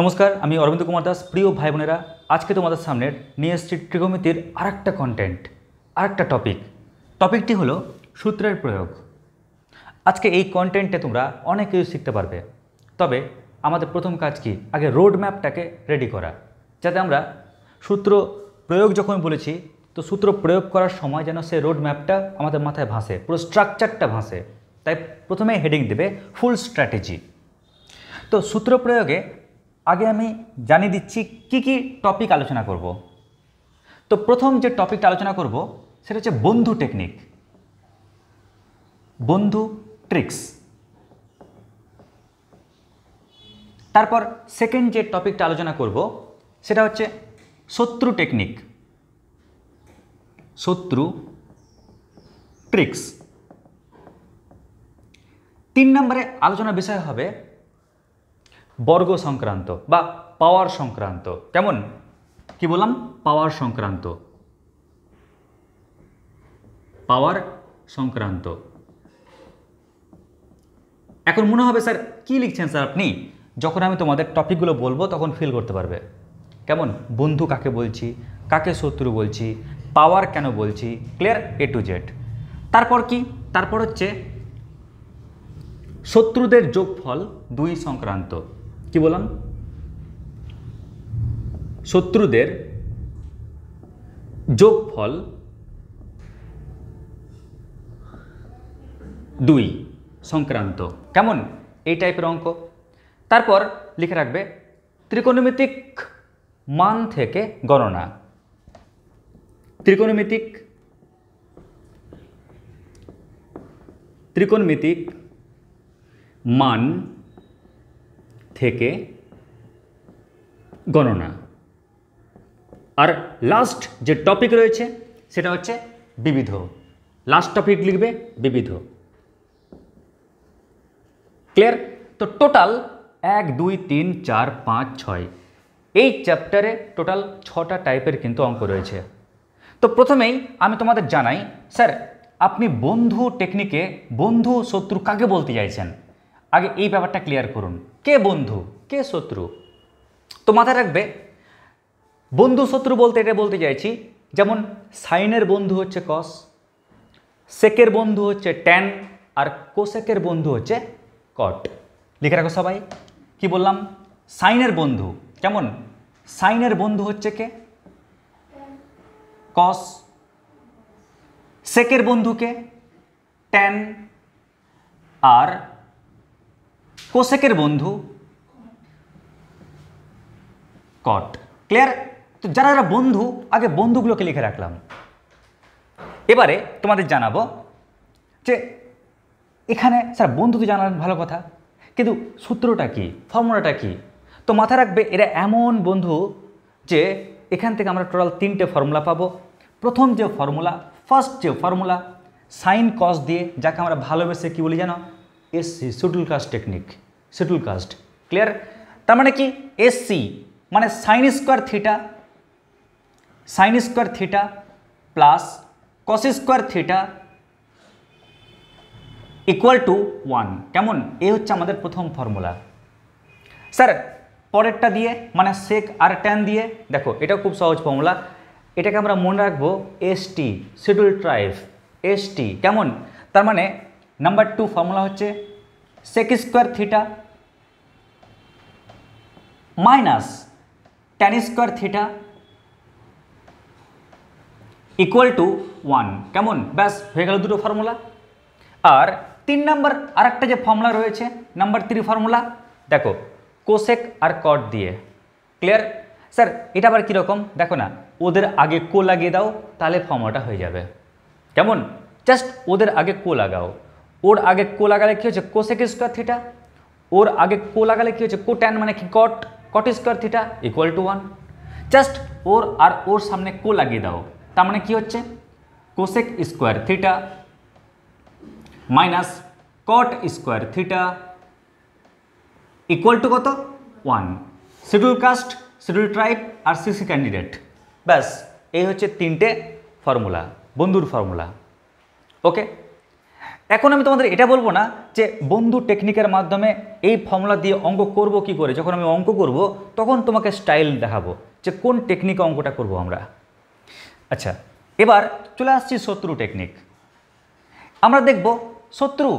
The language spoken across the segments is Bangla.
নমস্কার আমি অরবিন্দ কুমার দাস প্রিয় ভাই বোনেরা আজকে তোমাদের সামনে নিয়ে এসছি ত্রিগমিতির আরেকটা কন্টেন্ট আরেকটা টপিক টপিকটি হলো সূত্রের প্রয়োগ আজকে এই কন্টেন্টে তোমরা অনেক কিছু শিখতে পারবে তবে আমাদের প্রথম কাজ কি আগে রোড ম্যাপটাকে রেডি করা যাতে আমরা সূত্র প্রয়োগ যখন বলেছি তো সূত্র প্রয়োগ করার সময় যেন সে রোড ম্যাপটা আমাদের মাথায় ভাসে পুরো স্ট্রাকচারটা ভাসে তাই প্রথমে হেডিং দেবে ফুল স্ট্র্যাটেজি তো সূত্র প্রয়োগে আগে আমি জানিয়ে দিচ্ছি কি কি টপিক আলোচনা করব তো প্রথম যে টপিকটা আলোচনা করব সেটা হচ্ছে বন্ধু টেকনিক বন্ধু ট্রিক্স তারপর সেকেন্ড যে টপিকটা আলোচনা করব সেটা হচ্ছে শত্রু টেকনিক শত্রু ট্রিক্স তিন নম্বরে আলোচনা বিষয় হবে বর্গ সংক্রান্ত বা পাওয়ার সংক্রান্ত কেমন কি বললাম পাওয়ার সংক্রান্ত পাওয়ার সংক্রান্ত এখন মনে হবে স্যার কি লিখছেন স্যার আপনি যখন আমি তোমাদের টপিকগুলো বলবো তখন ফিল করতে পারবে কেমন বন্ধু কাকে বলছি কাকে শত্রু বলছি পাওয়ার কেন বলছি ক্লিয়ার এ টু জেড তারপর কি তারপর হচ্ছে শত্রুদের যোগফল দুই সংক্রান্ত কি বললাম শত্রুদের যোগফল দুই সংক্রান্ত কেমন এই টাইপের অঙ্ক তারপর লিখে রাখবে ত্রিকোণমিতিক মান থেকে গণনা ত্রিকোণমিতিক ত্রিকোণমিতিক মান থেকে গণনা আর লাস্ট যে টপিক রয়েছে সেটা হচ্ছে বিবিধ লাস্ট টপিক লিখবে বিবিধ ক্লিয়ার তো টোটাল এক দুই তিন চার পাঁচ ছয় এই চ্যাপ্টারে টোটাল ছটা টাইপের কিন্তু অঙ্ক রয়েছে তো প্রথমেই আমি তোমাদের জানাই স্যার আপনি বন্ধু টেকনিকে বন্ধু শত্রু কাকে বলতে চাইছেন আগে এই ব্যাপারটা ক্লিয়ার করুন কে বন্ধু কে শত্রু তো মাথায় রাখবে বন্ধু শত্রু বলতে এটা বলতে চাইছি যেমন সাইনের বন্ধু হচ্ছে কস সেকের বন্ধু হচ্ছে ট্যান আর কোসেকের বন্ধু হচ্ছে কট লিখে রাখো সবাই কি বললাম সাইনের বন্ধু কেমন সাইনের বন্ধু হচ্ছে কে কস সেকের বন্ধুকে ট্যান আর কোসেকের বন্ধু কট ক্লিয়ার তো যারা যারা বন্ধু আগে বন্ধুগুলোকে লিখে রাখলাম এবারে তোমাদের জানাবো যে এখানে স্যার বন্ধু তো জানালেন ভালো কথা কিন্তু সূত্রটা কি ফর্মুলাটা কি তো মাথা রাখবে এরা এমন বন্ধু যে এখান থেকে আমরা টোটাল তিনটে ফর্মুলা পাবো প্রথম যে ফর্মুলা ফার্স্ট যে ফর্মুলা সাইন কস দিয়ে যাকে আমরা ভালোবেসে কি বলি জানো S C caste cos technique scheduled caste clear তার মানে কি এসসি মানে sine square theta sine square theta plus cos square theta equal to one কেমন এ হচ্ছে আমাদের প্রথম ফর্মুলা স্যার পরেরটা দিয়ে মানে সেক আর ট্যান দিয়ে দেখো এটা খুব সহজ ফর্মুলা এটাকে আমরা মনে রাখবো এসটি শিডিউল ট্রাইব এসটি কেমন তার মানে নাম্বার টু ফর্মুলা হচ্ছে sec square theta minus tan square theta equal to one কেমন ব্যাস হয়ে গেল দুটো ফর্মুলা আর তিন নাম্বার আরেকটা যে ফর্মুলা রয়েছে নাম্বার থ্রি ফর্মুলা দেখো কোসেক আর কট দিয়ে ক্লিয়ার স্যার এটা আবার কীরকম দেখো না ওদের আগে কো লাগিয়ে দাও তাহলে ফর্মুলাটা হয়ে যাবে কেমন জাস্ট ওদের আগে কো লাগাও ওর আগে কো লাগালে কী হচ্ছে কোসেক স্কোয়ার থিটা ওর আগে কো লাগালে কী হচ্ছে কোট্যান মানে কি cot cot square theta equal to one just ওর আর ওর সামনে কো লাগিয়ে দাও তার মানে কি হচ্ছে cosec square theta minus cot square theta equal to কত one scheduled caste scheduled tribe আর সিসি ক্যান্ডিডেট ব্যাস এই হচ্ছে তিনটে ফর্মুলা বন্ধুর ফর্মুলা ওকে এখন আমি তোমাদের এটা বলবো না যে বন্ধু টেকনিকের মাধ্যমে এই ফর্মুলা দিয়ে অঙ্ক করব কি করে যখন আমি অঙ্ক করব তখন তোমাকে স্টাইল দেখাবো যে কোন টেকনিকে অঙ্কটা করব আমরা আচ্ছা এবার চলে আসছি শত্রু টেকনিক আমরা দেখব শত্রু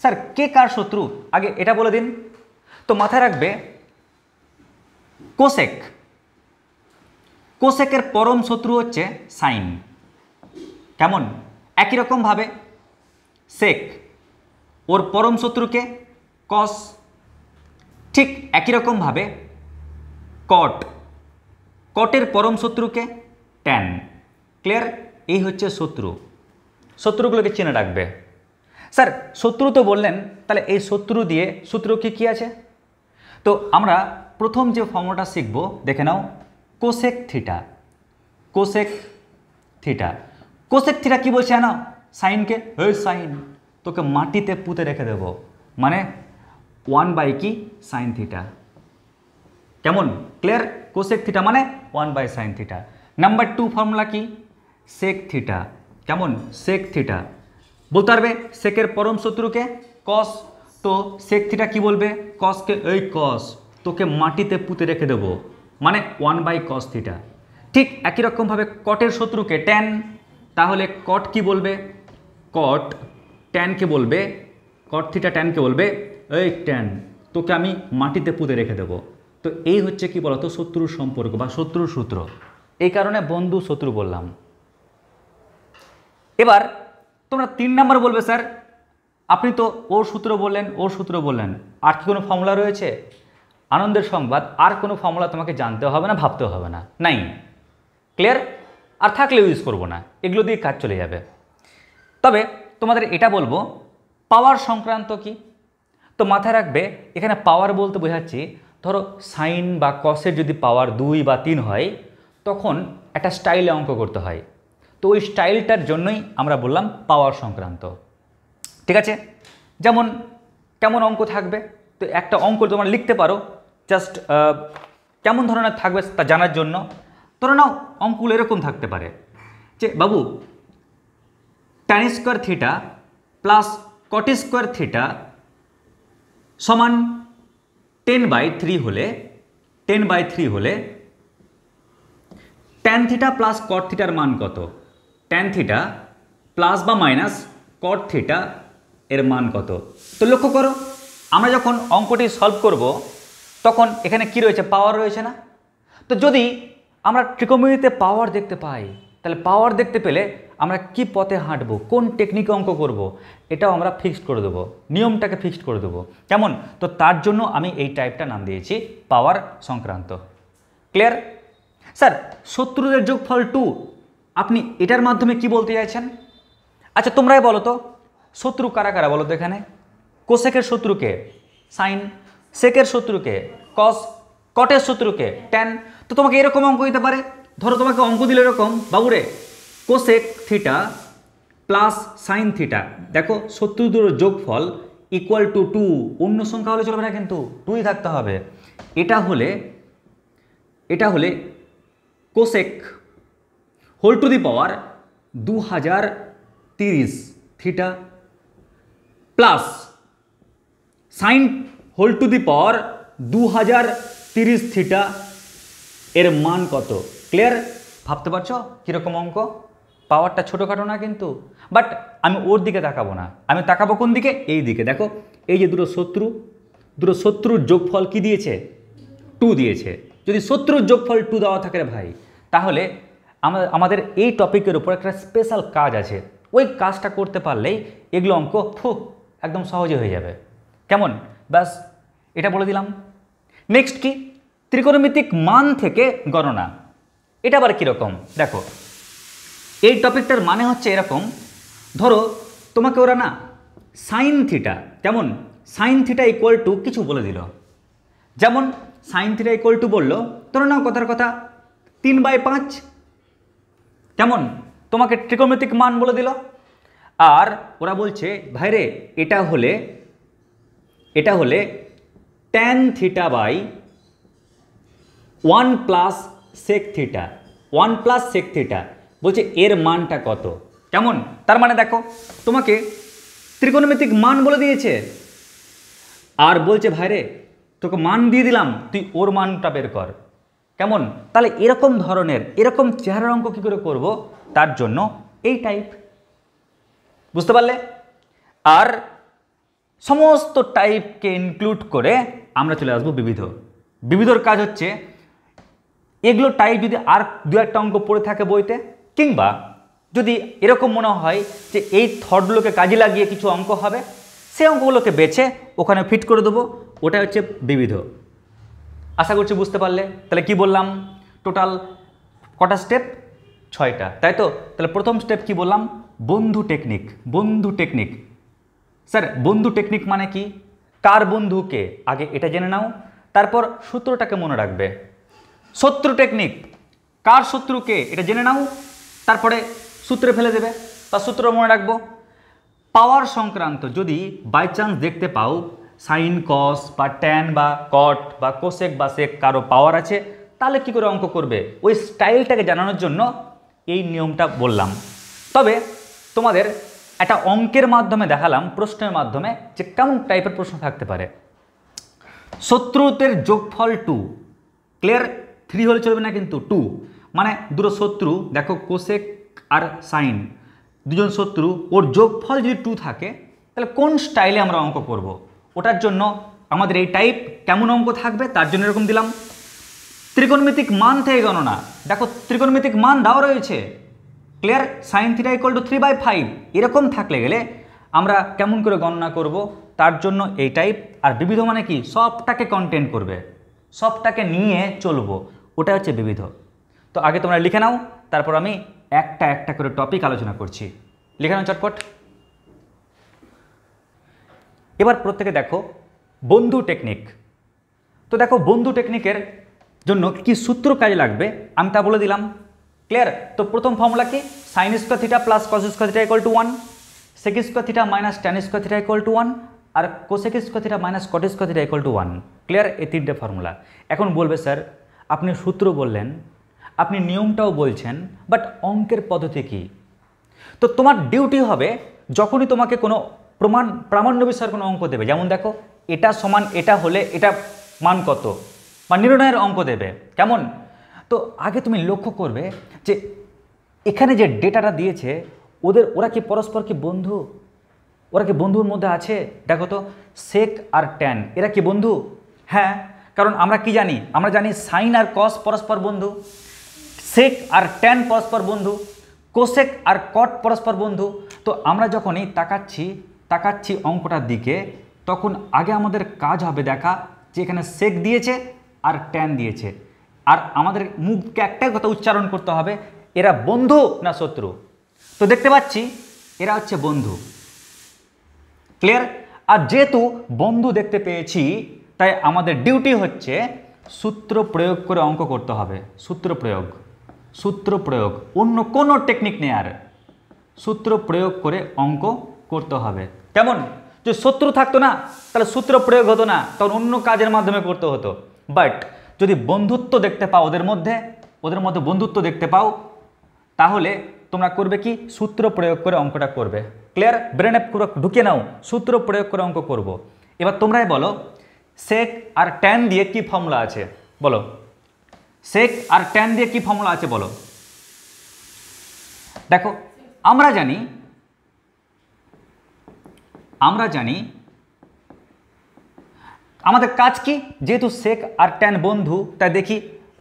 স্যার কে কার শত্রু আগে এটা বলে দিন তো মাথায় রাখবে কোসেক কোসেকের পরম শত্রু হচ্ছে সাইন কেমন একই রকমভাবে সেক ওর পরম শত্রুকে কস ঠিক একই রকমভাবে কট কটের পরম শত্রুকে ট্যান ক্লিয়ার এই হচ্ছে শত্রু শত্রুগুলোকে চিনে রাখবে স্যার শত্রু তো বললেন তাহলে এই শত্রু দিয়ে সূত্র কি কী আছে তো আমরা প্রথম যে ফর্মটা শিখব দেখে নাও cosec theta cosec theta cosec theta কি বলছে না সাইনকে ওই সাইন তোকে মাটিতে পুঁতে রেখে দেব মানে ওয়ান বাই কি সাইন থিটা কেমন ক্লিয়ার কোসেক থিটা মানে one by sine theta number two formula কি সেক থিটা কেমন সেক থিটা বলতে পারবে সেকের পরম শত্রুকে কস তো সেক থিটা কী বলবে কসকে এই কস তোকে মাটিতে পুঁতে রেখে দেবো মানে ওয়ান বাই কস থিটা ঠিক একই রকমভাবে কটের শত্রুকে ট্যান তাহলে কট কি বলবে কট ট্যানকে বলবে কট থিটা ট্যানকে বলবে এই ট্যান তোকে আমি মাটিতে পুঁতে রেখে দেবো তো এই হচ্ছে কি বলতো শত্রুর সম্পর্ক বা শত্রুর সূত্র এই কারণে বন্ধু শত্রু বললাম এবার তোমরা তিন নাম্বার বলবে স্যার আপনি তো ওর সূত্র বললেন ওর সূত্র বললেন আর কি কোনো ফর্মুলা রয়েছে আনন্দের সংবাদ আর কোনো ফর্মুলা তোমাকে জানতে হবে না ভাবতে হবে না নাই ক্লিয়ার আর থাকলে ইউজ করবো না এগুলো দিয়ে কাজ চলে যাবে তবে তোমাদের এটা বলবো পাওয়ার সংক্রান্ত কি তো মাথায় রাখবে এখানে পাওয়ার বলতে বোঝাচ্ছি ধরো সাইন বা কসের যদি পাওয়ার দুই বা তিন হয় তখন একটা স্টাইলে অঙ্ক করতে হয় তো ওই স্টাইলটার জন্যই আমরা বললাম পাওয়ার সংক্রান্ত ঠিক আছে যেমন কেমন অঙ্ক থাকবে তো একটা অঙ্ক তোমরা লিখতে পারো জাস্ট কেমন ধরনের থাকবে তা জানার জন্য ধরো নাও অঙ্কগুলো এরকম থাকতে পারে যে বাবু tan square theta plus cot square theta সমান টেন বাই থ্রি হলে টেন বাই থ্রি হলে ট্যান থিটা প্লাস কট থিটার মান কত ট্যান থিটা প্লাস বা মাইনাস কট থিটা এর মান কত তো লক্ষ্য করো আমরা যখন অঙ্কটি সলভ করব তখন এখানে কি রয়েছে পাওয়ার রয়েছে না তো যদি আমরা ট্রিকোমিনিতে পাওয়ার দেখতে পাই তাহলে পাওয়ার দেখতে পেলে আমরা কি পথে হাঁটব কোন টেকনিকে অঙ্ক করব। এটাও আমরা ফিক্সড করে দেবো নিয়মটাকে ফিক্সড করে দেবো কেমন তো তার জন্য আমি এই টাইপটা নাম দিয়েছি পাওয়ার সংক্রান্ত ক্লিয়ার স্যার শত্রুদের যোগফল টু আপনি এটার মাধ্যমে কি বলতে চাইছেন আচ্ছা তোমরাই বলো তো শত্রু কারা কারা বলো তো এখানে কোশেকের শত্রুকে সাইন সেকের শত্রুকে কস কটের শত্রুকে টেন তো তোমাকে এরকম অঙ্ক দিতে পারে ধরো তোমাকে অঙ্ক দিলে এরকম বাবুরে cosec theta plus sine theta দেখো সত্তর দুটোর যোগফল ইকুয়াল টু টু অন্য সংখ্যা হলে চলবে না কিন্তু টুই থাকতে হবে এটা হলে এটা হলে cosec whole to the power দু হাজার তিরিশ থিটা plus sine whole to the power দু হাজার তিরিশ থিটা এর মান কত ক্লিয়ার ভাবতে পারছো কীরকম অঙ্ক পাওয়ারটা ছোটোখাটো না কিন্তু বাট আমি ওর দিকে তাকাবো না আমি তাকাবো কোন দিকে এই দিকে দেখো এই যে দুটো শত্রু দুটো শত্রুর যোগফল কি দিয়েছে টু দিয়েছে যদি শত্রুর যোগফল টু দেওয়া থাকে ভাই তাহলে আমাদের এই টপিকের উপর একটা স্পেশাল কাজ আছে ওই কাজটা করতে পারলেই এগুলো অঙ্ক ফু একদম সহজে হয়ে যাবে কেমন ব্যাস এটা বলে দিলাম নেক্সট কি ত্রিকোণমিতিক মান থেকে গণনা এটা আবার কীরকম দেখো এই টপিকটার মানে হচ্ছে এরকম ধরো তোমাকে ওরা না সাইন থিটা তেমন সাইন থিটা ইকুয়াল টু কিছু বলে দিল যেমন সাইন থিটা ইকুয়াল টু বললো ধরো নাও কথার কথা তিন বাই পাঁচ তেমন তোমাকে ত্রিকোমেতিক মান বলে দিল আর ওরা বলছে ভাইরে এটা হলে এটা হলে tan theta by one plus sec theta one plus sec theta বলছে এর মানটা কত কেমন তার মানে দেখো তোমাকে ত্রিকোণমিতিক মান বলে দিয়েছে আর বলছে ভাইরে তোকে মান দিয়ে দিলাম তুই ওর মানটা বের কর কেমন তাহলে এরকম ধরনের এরকম চেহারার অঙ্ক কী করে করব তার জন্য এই টাইপ বুঝতে পারলে আর সমস্ত টাইপকে ইনক্লুড করে আমরা চলে আসবো বিবিধ বিবিধর কাজ হচ্ছে এগুলো টাইপ যদি আর দু একটা অঙ্ক পড়ে থাকে বইতে কিংবা যদি এরকম মনে হয় যে এই থটগুলোকে কাজে লাগিয়ে কিছু অঙ্ক হবে সে অঙ্কগুলোকে বেছে ওখানে ফিট করে দেবো ওটা হচ্ছে বিবিধ আশা করছি বুঝতে পারলে তাহলে কি বললাম টোটাল কটা স্টেপ ছয়টা তাই তো তাহলে প্রথম স্টেপ কি বললাম বন্ধু টেকনিক বন্ধু টেকনিক স্যার বন্ধু টেকনিক মানে কি কার বন্ধুকে আগে এটা জেনে নাও তারপর সূত্রটাকে মনে রাখবে শত্রু টেকনিক কার শত্রুকে এটা জেনে নাও তারপরে সূত্রে ফেলে দেবে বা সূত্র মনে রাখবো পাওয়ার সংক্রান্ত যদি বাই চান্স দেখতে পাও সাইন কস বা ট্যান বা কট বা কোসেক বা সেক কারো পাওয়ার আছে তাহলে কি করে অঙ্ক করবে ওই স্টাইলটাকে জানানোর জন্য এই নিয়মটা বললাম তবে তোমাদের একটা অঙ্কের মাধ্যমে দেখালাম প্রশ্নের মাধ্যমে যে কেমন টাইপের প্রশ্ন থাকতে পারে শত্রুতের যোগফল টু ক্লিয়ার থ্রি হলে চলবে না কিন্তু টু মানে দুটো শত্রু দেখো কোশেক আর সাইন দুজন শত্রু ওর যোগফল যদি টু থাকে তাহলে কোন স্টাইলে আমরা অঙ্ক করব। ওটার জন্য আমাদের এই টাইপ কেমন অঙ্ক থাকবে তার জন্য এরকম দিলাম ত্রিকোণমিতিক মান থেকে গণনা দেখো ত্রিকোণমিতিক মান দাও রয়েছে clear sine theta equal to three by five এরকম থাকলে গেলে আমরা কেমন করে গণনা করব তার জন্য এই টাইপ আর বিবিধ মানে কি সবটাকে কন্টেন্ট করবে সবটাকে নিয়ে চলবো ওটা হচ্ছে বিবিধ তো আগে তোমরা লিখে নাও তারপর আমি একটা একটা করে টপিক আলোচনা করছি লিখে নাও চটপট এবার প্রত্যেকে দেখো বন্ধু টেকনিক তো দেখো বন্ধু টেকনিকের জন্য কি সূত্র কাজে লাগবে আমি তা বলে দিলাম ক্লিয়ার তো প্রথম ফর্মুলা কি sine square theta plus cos square theta equal to one sec square theta minus tan square theta equal to one আর cosec square theta minus cot square theta equal to one clear এই তিনটে ফর্মুলা এখন বলবে স্যার আপনি সূত্র বললেন আপনি নিয়মটাও বলছেন বাট অঙ্কের পদ্ধতি কী তো তোমার ডিউটি হবে যখনই তোমাকে কোনো প্রমাণ প্রামাণ্য বিষয়ের কোনো অঙ্ক দেবে যেমন দেখো এটা সমান এটা হলে এটা মান কত বা নির্ণয়ের অঙ্ক দেবে কেমন তো আগে তুমি লক্ষ্য করবে যে এখানে যে ডেটাটা দিয়েছে ওদের ওরা কি পরস্পর কি বন্ধু ওরা কি বন্ধুর মধ্যে আছে দেখো তো সেক আর ট্যান এরা কি বন্ধু হ্যাঁ কারণ আমরা কি জানি আমরা জানি সাইন আর কস পরস্পর বন্ধু সেক আর ট্যান পরস্পর বন্ধু কোশেক আর কট পরস্পর বন্ধু তো আমরা যখনই তাকাচ্ছি তাকাচ্ছি অঙ্কটার দিকে তখন আগে আমাদের কাজ হবে দেখা যে এখানে সেক দিয়েছে আর ট্যান দিয়েছে আর আমাদের মুখকে একটাই কথা উচ্চারণ করতে হবে এরা বন্ধু না শত্রু তো দেখতে পাচ্ছি এরা হচ্ছে বন্ধু ক্লিয়ার আর যেহেতু বন্ধু দেখতে পেয়েছি তাই আমাদের ডিউটি হচ্ছে সূত্র প্রয়োগ করে অঙ্ক করতে হবে সূত্র প্রয়োগ সূত্র প্রয়োগ অন্য কোনো টেকনিক নেই আর সূত্র প্রয়োগ করে অঙ্ক করতে হবে কেমন যে শত্রু থাকতো না তাহলে সূত্র প্রয়োগ হতো না তখন অন্য কাজের মাধ্যমে করতে হতো বাট যদি বন্ধুত্ব দেখতে পাও ওদের মধ্যে ওদের মধ্যে বন্ধুত্ব দেখতে পাও তাহলে তোমরা করবে কি সূত্র প্রয়োগ করে অঙ্কটা করবে ক্লিয়ার ব্রেনে পুরো ঢুকে নাও সূত্র প্রয়োগ করে অঙ্ক করব। এবার তোমরাই বলো সেক আর ট্যান দিয়ে কি ফর্মুলা আছে বলো সেক আর ট্যান দিয়ে কি ফর্মুলা আছে বলো দেখো আমরা জানি আমরা জানি আমাদের কাজ কি যেহেতু সেক আর ট্যান বন্ধু তাই দেখি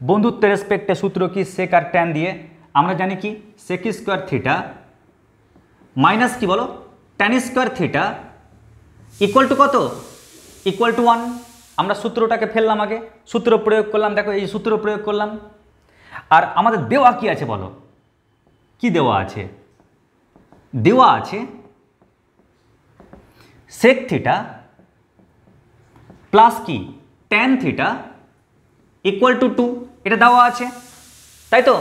বন্ধুত্বের রেসপেক্টে সূত্র কি সেক আর ট্যান দিয়ে আমরা জানি কি সেক স্কোয়ার থিটা মাইনাস কি বলো tan square theta equal to কত ইকুয়াল টু ওয়ান আমরা সূত্রটাকে ফেললাম আগে সূত্র প্রয়োগ করলাম দেখো এই সূত্র প্রয়োগ করলাম আর আমাদের দেওয়া কি আছে বলো কি দেওয়া আছে দেওয়া আছে সেক থিটা প্লাস কি tan theta equal to two এটা দেওয়া আছে তাই তো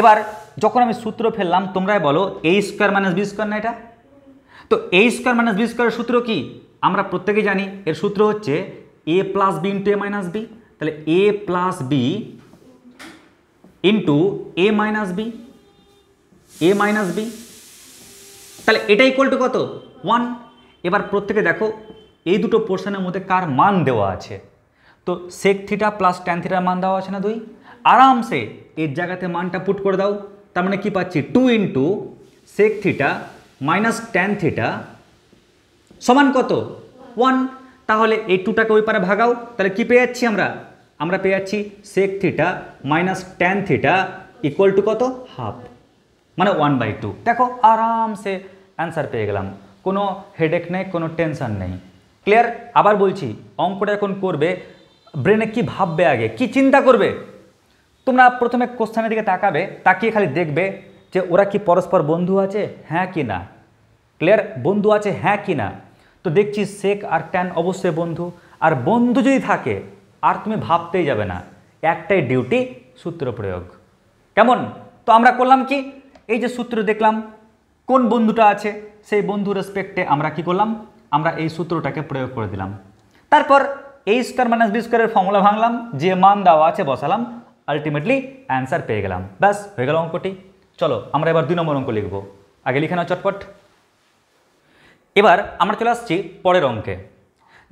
এবার যখন আমি সূত্র ফেললাম তোমরাই বলো এই স্কোয়ার মাইনাস বি স্কোয়ার না এটা তো এই স্কোয়ার মাইনাস বি স্কোয়ারের সূত্র কি আমরা প্রত্যেকে জানি এর সূত্র হচ্ছে A plus B into A minus B তাহলে A plus B into A minus B A minus B তাহলে এটাই ইকুয়াল কত ওয়ান এবার প্রত্যেকে দেখো এই দুটো পোর্শনের মধ্যে কার মান দেওয়া আছে তো সেক থিটা প্লাস ট্যান থিটার মান দেওয়া আছে না দুই আরামসে এর জায়গাতে মানটা পুট করে দাও তার মানে কী পাচ্ছি two into sec theta minus tan theta সমান কত ওয়ান তাহলে এই টুটাকে ওই পারে ভাগাও তাহলে কি পেয়ে যাচ্ছি আমরা আমরা পেয়ে যাচ্ছি sec theta minus tan theta equal to কত হাফ মানে ওয়ান বাই টু দেখো আরামসে অ্যান্সার পেয়ে গেলাম কোনো হেডেক নেই কোনো টেনশান নেই ক্লিয়ার আবার বলছি অঙ্কটা এখন করবে ব্রেনে কি ভাববে আগে কি চিন্তা করবে তোমরা প্রথমে কোশ্চানের দিকে তাকাবে তাকিয়ে খালি দেখবে যে ওরা কি পরস্পর বন্ধু আছে হ্যাঁ কি না ক্লিয়ার বন্ধু আছে হ্যাঁ কি না তো দেখছি শেখ আর ট্যান অবশ্যই বন্ধু আর বন্ধু যদি থাকে আর তুমি ভাবতেই যাবে না একটাই ডিউটি সূত্র প্রয়োগ কেমন তো আমরা করলাম কি এই যে সূত্র দেখলাম কোন বন্ধুটা আছে সেই বন্ধু রেসপেক্টে আমরা কি করলাম আমরা এই সূত্রটাকে প্রয়োগ করে দিলাম তারপর এই স্কোয়ার মাইনাস বি স্কোয়ারের ফর্মুলা ভাঙলাম যে মান দেওয়া আছে বসালাম আলটিমেটলি অ্যান্সার পেয়ে গেলাম ব্যাস হয়ে গেল অঙ্কটি চলো আমরা এবার দুই নম্বর অঙ্ক লিখব আগে লিখে নাও চটপট এবার আমরা চলে আসছি পরের অঙ্কে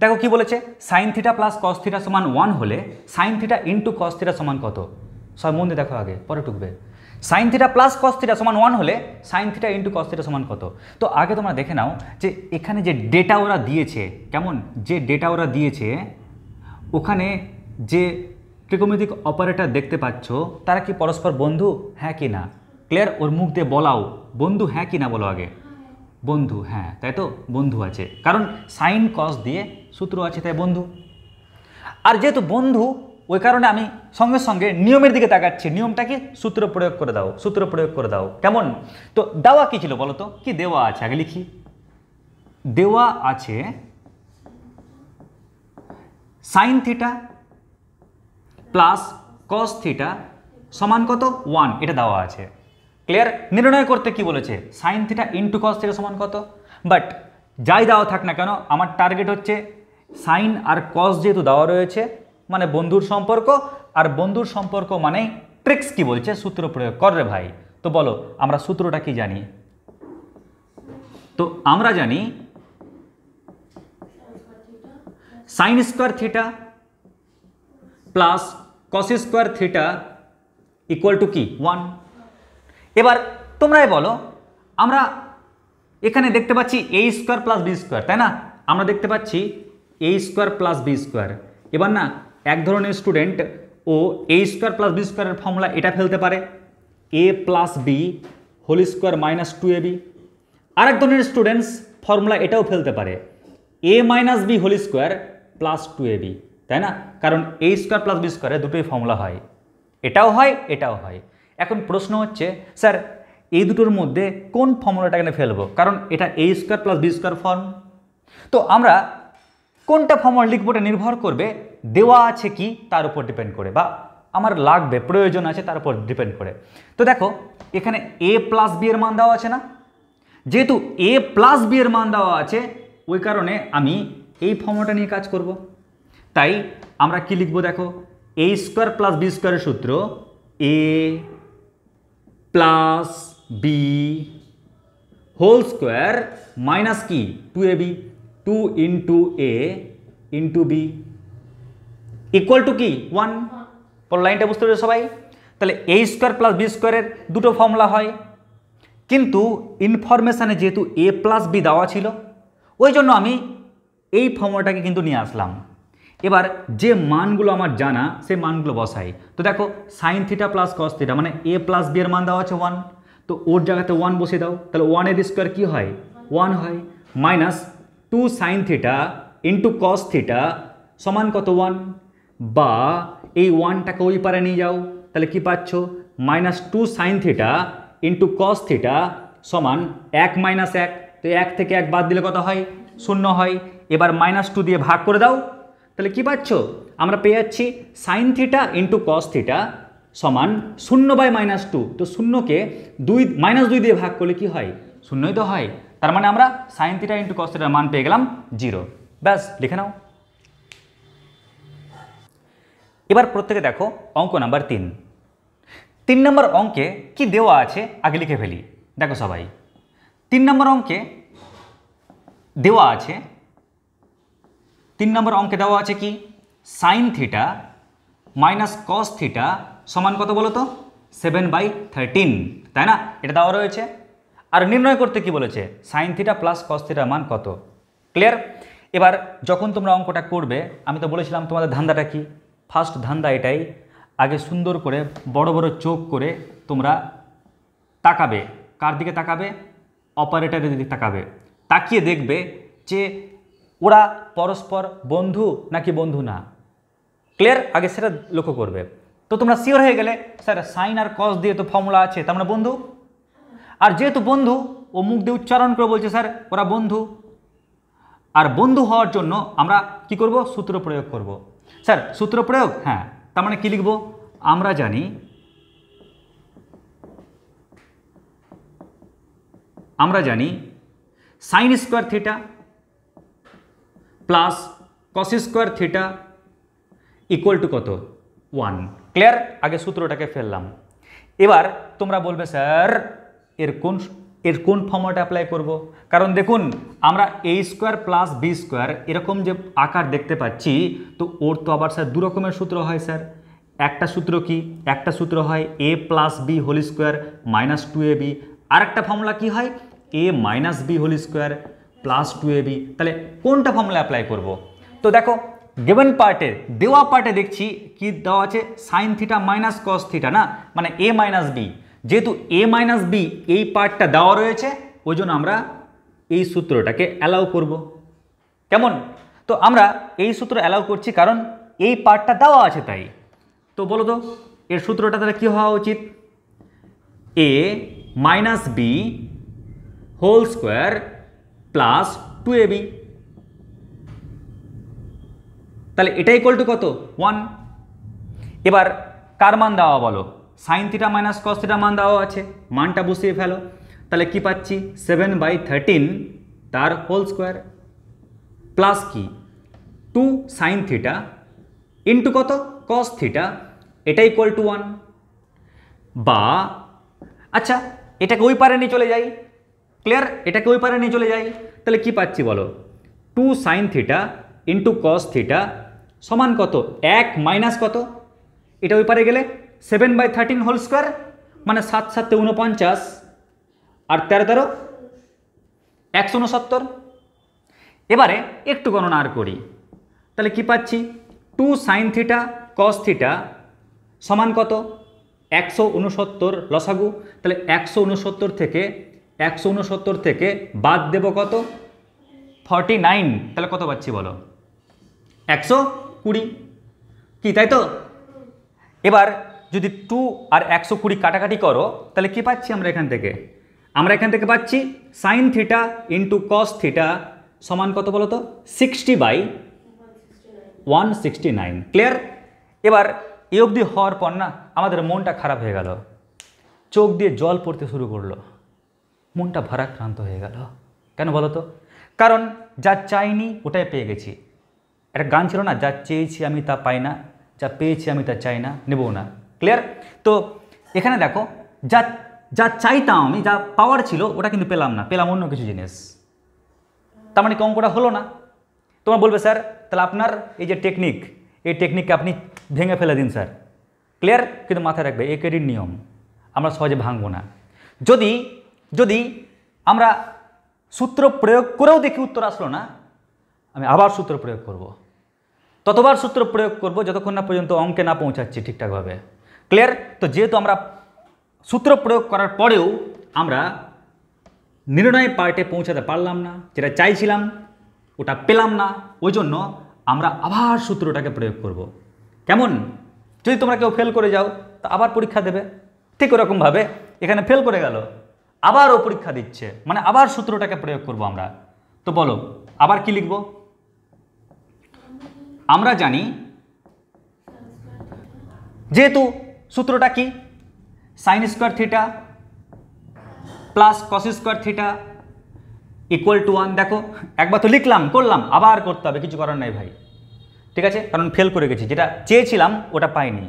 দেখো কি বলেছে sine theta plus cos theta সমান ওয়ান হলে sine theta into cos theta সমান কত সব মন দিয়ে দেখো আগে পরে টুকবে sine theta plus cos theta সমান ওয়ান হলে sine theta into cos theta সমান কত তো আগে তোমরা দেখে নাও যে এখানে যে ডেটা ওরা দিয়েছে কেমন যে ডেটা ওরা দিয়েছে ওখানে যে ত্রিকোমিতিক অপারেটর দেখতে পাচ্ছ তারা কি পরস্পর বন্ধু হ্যাঁ কি না ক্লিয়ার ওর মুখ দিয়ে বলাও বন্ধু হ্যাঁ কি না বলো আগে বন্ধু হ্যাঁ তাই তো বন্ধু আছে কারণ সাইন কস দিয়ে সূত্র আছে তাই বন্ধু আর যেহেতু বন্ধু ওই কারণে আমি সঙ্গে সঙ্গে নিয়মের দিকে তাকাচ্ছি নিয়মটাকে সূত্র প্রয়োগ করে দাও সূত্র প্রয়োগ করে দাও কেমন তো দেওয়া কী ছিল বলো তো কী দেওয়া আছে আগে লিখি দেওয়া আছে sine theta plus cos theta সমান কত ওয়ান এটা দেওয়া আছে ক্লিয়ার নির্ণয় করতে কি বলেছে sine theta into cos theta সমান কত বাট যাই দেওয়া থাক না কেন আমার টার্গেট হচ্ছে সাইন আর কস যেহেতু দেওয়া রয়েছে মানে বন্ধুর সম্পর্ক আর বন্ধুর সম্পর্ক মানে ট্রিক্স কি বলছে সূত্র প্রয়োগ কর রে ভাই তো বলো আমরা সূত্রটা কি জানি তো আমরা জানি sine square theta plus cos square theta equal to কি ওয়ান এবার তোমরাই বলো আমরা এখানে দেখতে পাচ্ছি A square plus B square তাই না আমরা দেখতে পাচ্ছি A square plus B square এবার না এক ধরনের স্টুডেন্ট ও এ স্কোয়ার প্লাস বি স্কোয়ারের ফর্মুলা এটা ফেলতে পারে A plus B whole square minus two A B আরেক ধরনের স্টুডেন্টস ফর্মুলা এটাও ফেলতে পারে A minus B whole square plus two A B তাই না কারণ এ স্কোয়ার প্লাস বি স্কোয়ারে দুটোই ফর্মুলা হয় এটাও হয় এটাও হয় এখন প্রশ্ন হচ্ছে স্যার এই দুটোর মধ্যে কোন ফর্মুলাটা এখানে ফেলবো কারণ এটা A square plus B square form তো আমরা কোনটা ফর্মুলা লিখবো এটা নির্ভর করবে দেওয়া আছে কি তার উপর ডিপেন্ড করে বা আমার লাগবে প্রয়োজন আছে তার উপর ডিপেন্ড করে তো দেখো এখানে এ প্লাস বি এর মান দেওয়া আছে না যেহেতু এ প্লাস বি এর মান দেওয়া আছে ওই কারণে আমি এই ফর্মুলাটা নিয়ে কাজ করব। তাই আমরা কি লিখবো দেখো এ স্কোয়ার প্লাস বি স্কোয়ারের সূত্র A plus B whole square minus কি two A B two into A into B equal to কি ওয়ান পর লাইনটা বুঝতে পেরেছো সবাই তাহলে এ স্কোয়ার প্লাস বি স্কোয়ারের দুটো ফর্মুলা হয় কিন্তু ইনফরমেশানে যেহেতু এ প্লাস বি দেওয়া ছিল ওই জন্য আমি এই ফর্মুলাটাকে কিন্তু নিয়ে আসলাম এবার যে মানগুলো আমার জানা সেই মানগুলো বসাই তো দেখো sine theta plus cos theta মানে এ প্লাস বি এর মান দেওয়া আছে ওয়ান তো ওর জায়গাতে ওয়ান বসিয়ে দাও তাহলে ওয়ানের স্কোয়ার কী হয় ওয়ান হয় minus two sine theta into cos theta সমান কত ওয়ান বা এই ওয়ানটাকে ওই পারে নিয়ে যাও তাহলে কি পাচ্ছ minus two sine theta into cos theta সমান এক মাইনাস এক তো এক থেকে এক বাদ দিলে কত হয় শূন্য হয় এবার মাইনাস টু দিয়ে ভাগ করে দাও তাহলে কি পাচ্ছ আমরা পেয়ে যাচ্ছি sine theta into cos theta সমান শূন্য বাই মাইনাস টু তো শূন্যকে দুই মাইনাস দুই দিয়ে ভাগ করলে কি হয় শূন্যই তো হয় তার মানে আমরা সাইন থিটা ইন্টু কস থিটার মান পেয়ে গেলাম জিরো ব্যাস লিখে নাও এবার প্রত্যেকে দেখো অঙ্ক নাম্বার তিন তিন নম্বর অঙ্কে কি দেওয়া আছে আগে লিখে ফেলি দেখো সবাই তিন নম্বর অঙ্কে দেওয়া আছে তিন নম্বর অঙ্কে দেওয়া আছে কি sine theta minus cos theta সমান কত বলো তো সেভেন বাই থার্টিন তাই না এটা দেওয়া রয়েছে আর নির্ণয় করতে কি বলেছে সাইন থিটা প্লাস কস থিটার মান কত ক্লিয়ার এবার যখন তোমরা অঙ্কটা করবে আমি তো বলেছিলাম তোমাদের ধান্দাটা কি ফার্স্ট ধান্দা এটাই আগে সুন্দর করে বড় বড় চোখ করে তোমরা তাকাবে কার দিকে তাকাবে অপারেটারের দিকে তাকাবে তাকিয়ে দেখবে যে ওরা পরস্পর বন্ধু নাকি বন্ধু না ক্লিয়ার আগে সেটা লক্ষ্য করবে তো তোমরা শিওর হয়ে গেলে স্যার সাইন আর কস দিয়ে তো ফর্মুলা আছে তার মানে বন্ধু আর যেহেতু বন্ধু ও মুখ দিয়ে উচ্চারণ করে বলছে স্যার ওরা বন্ধু আর বন্ধু হওয়ার জন্য আমরা কি করব সূত্র প্রয়োগ করব। স্যার সূত্র প্রয়োগ হ্যাঁ তার মানে কী লিখব আমরা জানি আমরা জানি sine square theta plus cos square theta equal to কত ওয়ান ক্লিয়ার আগে সূত্রটাকে ফেললাম এবার তোমরা বলবে স্যার এর কোন এর কোন ফর্মটা অ্যাপ্লাই করব। কারণ দেখুন আমরা A square plus B square এরকম যে আকার দেখতে পাচ্ছি তো ওর তো আবার স্যার দুরকমের সূত্র হয় স্যার একটা সূত্র কি একটা সূত্র হয় A plus B whole square minus two A B আর একটা ফর্মুলা কী হয় A minus B whole square plus two A B তাহলে কোনটা ফর্মুলা অ্যাপ্লাই করব। তো দেখো গেভেন পার্টের দেওয়া পার্টে দেখছি কি দেওয়া আছে sine theta minus cos theta না মানে এ মাইনাস বি যেহেতু এ মাইনাস বি এই পার্টটা দেওয়া রয়েছে ওই জন্য আমরা এই সূত্রটাকে অ্যালাউ করব। কেমন তো আমরা এই সূত্র অ্যালাউ করছি কারণ এই পার্টটা দেওয়া আছে তাই তো বলো তো এর সূত্রটা তাহলে কী হওয়া উচিত A minus B whole square plus two A B তাহলে এটা ইকুয়াল টু কত ওয়ান এবার কার মান দেওয়া বলো sine theta minus cos theta মান দেওয়া আছে মানটা বসিয়ে ফেলো তাহলে কি পাচ্ছি সেভেন বাই থার্টিন তার হোল স্কোয়ার প্লাস কি টু সাইন থিটা ইন্টু কত কস থিটা এটা ইকুয়াল টু ওয়ান বা আচ্ছা এটাকে ওই পারে নিয়ে চলে যাই ক্লিয়ার এটাকে ওই পারে নিয়ে চলে যাই তাহলে কি পাচ্ছি বলো two sine theta into cos theta সমান কত এক মাইনাস কত এটা ওই পারে গেলে seven by thirteen whole square মানে সাত সাতে উনপঞ্চাশ আর তেরো তেরো একশো উনসত্তর এবারে একটু গণনা আর করি তাহলে কি পাচ্ছি two sine theta cos theta সমান কত একশো উনসত্তর লসাগু তাহলে একশো উনসত্তর থেকে একশো উনসত্তর থেকে বাদ দেব কত ফর্টি নাইন তাহলে কত পাচ্ছি বলো একশো কুড়ি কি তাই তো এবার যদি টু আর একশো কুড়ি কাটাকাটি করো তাহলে কি পাচ্ছি আমরা এখান থেকে আমরা এখান থেকে পাচ্ছি sine theta into cos theta সমান কত বলো তো sixty by one sixty nine clear এবার এ অবধি হওয়ার পর না আমাদের মনটা খারাপ হয়ে গেল চোখ দিয়ে জল পড়তে শুরু করলো মনটা ভারাক্রান্ত হয়ে গেল কেন বলো তো কারণ যা চাইনি ওটাই পেয়ে গেছি একটা গান ছিল না যা চেয়েছি আমি তা পাই না যা পেয়েছি আমি তা চাই না নেবও না ক্লিয়ার তো এখানে দেখো যা যা চাইতাম আমি যা পাওয়ার ছিল ওটা কিন্তু পেলাম না পেলাম অন্য কিছু জিনিস তার মানে অঙ্কটা হলো না তোমরা বলবে স্যার তাহলে আপনার এই যে টেকনিক এই টেকনিককে আপনি ভেঙে ফেলে দিন স্যার ক্লিয়ার কিন্তু মাথায় রাখবে একেরই নিয়ম আমরা সহজে ভাঙবো না যদি যদি আমরা সূত্র প্রয়োগ করেও দেখি উত্তর আসলো না আমি আবার সূত্র প্রয়োগ করব। ততবার সূত্র প্রয়োগ করব যতক্ষণ না পর্যন্ত অঙ্কে না পৌঁছাচ্ছি ঠিকঠাকভাবে ক্লিয়ার তো যেহেতু আমরা সূত্র প্রয়োগ করার পরেও আমরা নির্ণয় পার্টে পৌঁছাতে পারলাম না যেটা চাইছিলাম ওটা পেলাম না ওই জন্য আমরা আবার সূত্রটাকে প্রয়োগ করব। কেমন যদি তোমরা কেউ ফেল করে যাও তা আবার পরীক্ষা দেবে ঠিক ওরকমভাবে এখানে ফেল করে গেল আবারও পরীক্ষা দিচ্ছে মানে আবার সূত্রটাকে প্রয়োগ করব আমরা তো বলো আবার কি লিখব আমরা জানি যেহেতু সূত্রটা কি sine square theta plus cos square theta equal to one দেখো একবার তো লিখলাম করলাম আবার করতে হবে কিছু করার নাই ভাই ঠিক আছে কারণ ফেল করে গেছি যেটা চেয়েছিলাম ওটা পাইনি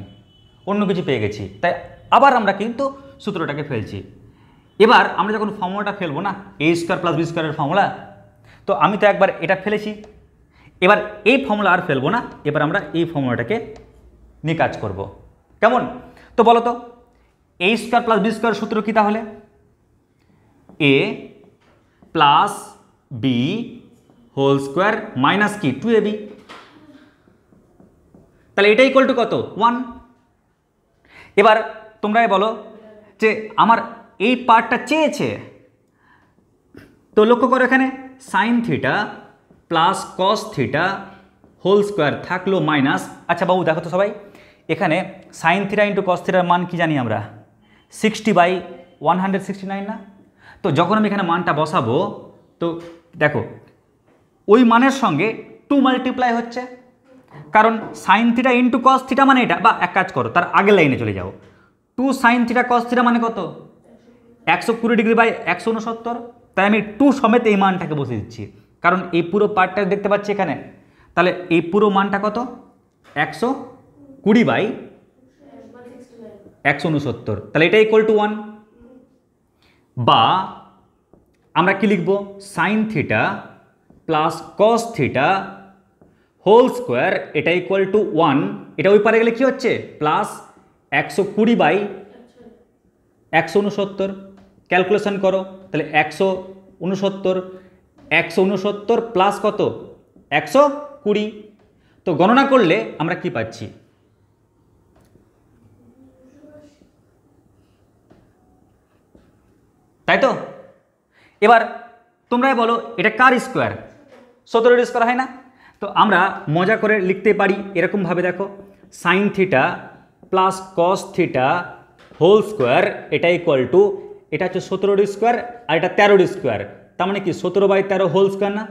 অন্য কিছু পেয়ে গেছি তাই আবার আমরা কিন্তু সূত্রটাকে ফেলছি এবার আমরা যখন ফর্মুলাটা ফেলবো না এ স্কোয়ার প্লাস বি স্কোয়ারের ফর্মুলা তো আমি তো একবার এটা ফেলেছি এবার এই ফর্মুলা আর ফেলবো না এবার আমরা এই ফর্মুলাটাকে নিয়ে কাজ করবো কেমন তো বলো তো A square plus B square সূত্র কী তাহলে A plus B whole square minus কি টু এ বি তাহলে এটা ইকোয়াল টু কত ওয়ান এবার তোমরাই বলো যে আমার এই পার্টটা চেয়েছে তো লক্ষ্য করো এখানে sine theta plus cos theta whole square থাকলো মাইনাস আচ্ছা বাবু দেখো তো সবাই এখানে সাইন থিটা ইন্টু কস থিটার মান কি জানি আমরা sixty by one hundred sixty nine না তো যখন আমি এখানে মানটা বসাবো তো দেখো ওই মানের সঙ্গে টু মাল্টিপ্লাই হচ্ছে কারণ sine theta into cos theta মানে এটা বা এক কাজ করো তার আগের লাইনে চলে যাও two sine theta cos theta মানে কত একশো কুড়ি ডিগ্রি বাই একশো উনসত্তর তাই আমি টু সমেত এই মানটাকে বসে দিচ্ছি কারণ এই পুরো পার্টটা দেখতে পাচ্ছি এখানে তাহলে এই পুরো মানটা কত একশো কুড়ি বাই একশো উনসত্তর তাহলে এটা ইকোয়াল টু ওয়ান বা আমরা কি লিখব sine theta plus cos theta whole square এটা ইকোয়াল টু ওয়ান এটা ওই পারে গেলে কি হচ্ছে প্লাস একশো কুড়ি বাই একশো উনসত্তর ক্যালকুলেশন করো তাহলে একশো উনসত্তর একশো উনসত্তর প্লাস কত একশো কুড়ি তো গণনা করলে আমরা কি পাচ্ছি তাই তো এবার তোমরাই বলো এটা কার স্কোয়ার সতেরোর স্কোয়ার হয় না তো আমরা মজা করে লিখতে পারি এরকমভাবে দেখো sine theta plus cos theta whole square এটা ইকোয়াল টু এটা হচ্ছে ডি স্কোয়ার আর এটা ডি স্কোয়ার তার মানে কি সতেরো বাই তেরো হোল স্কোয়ার না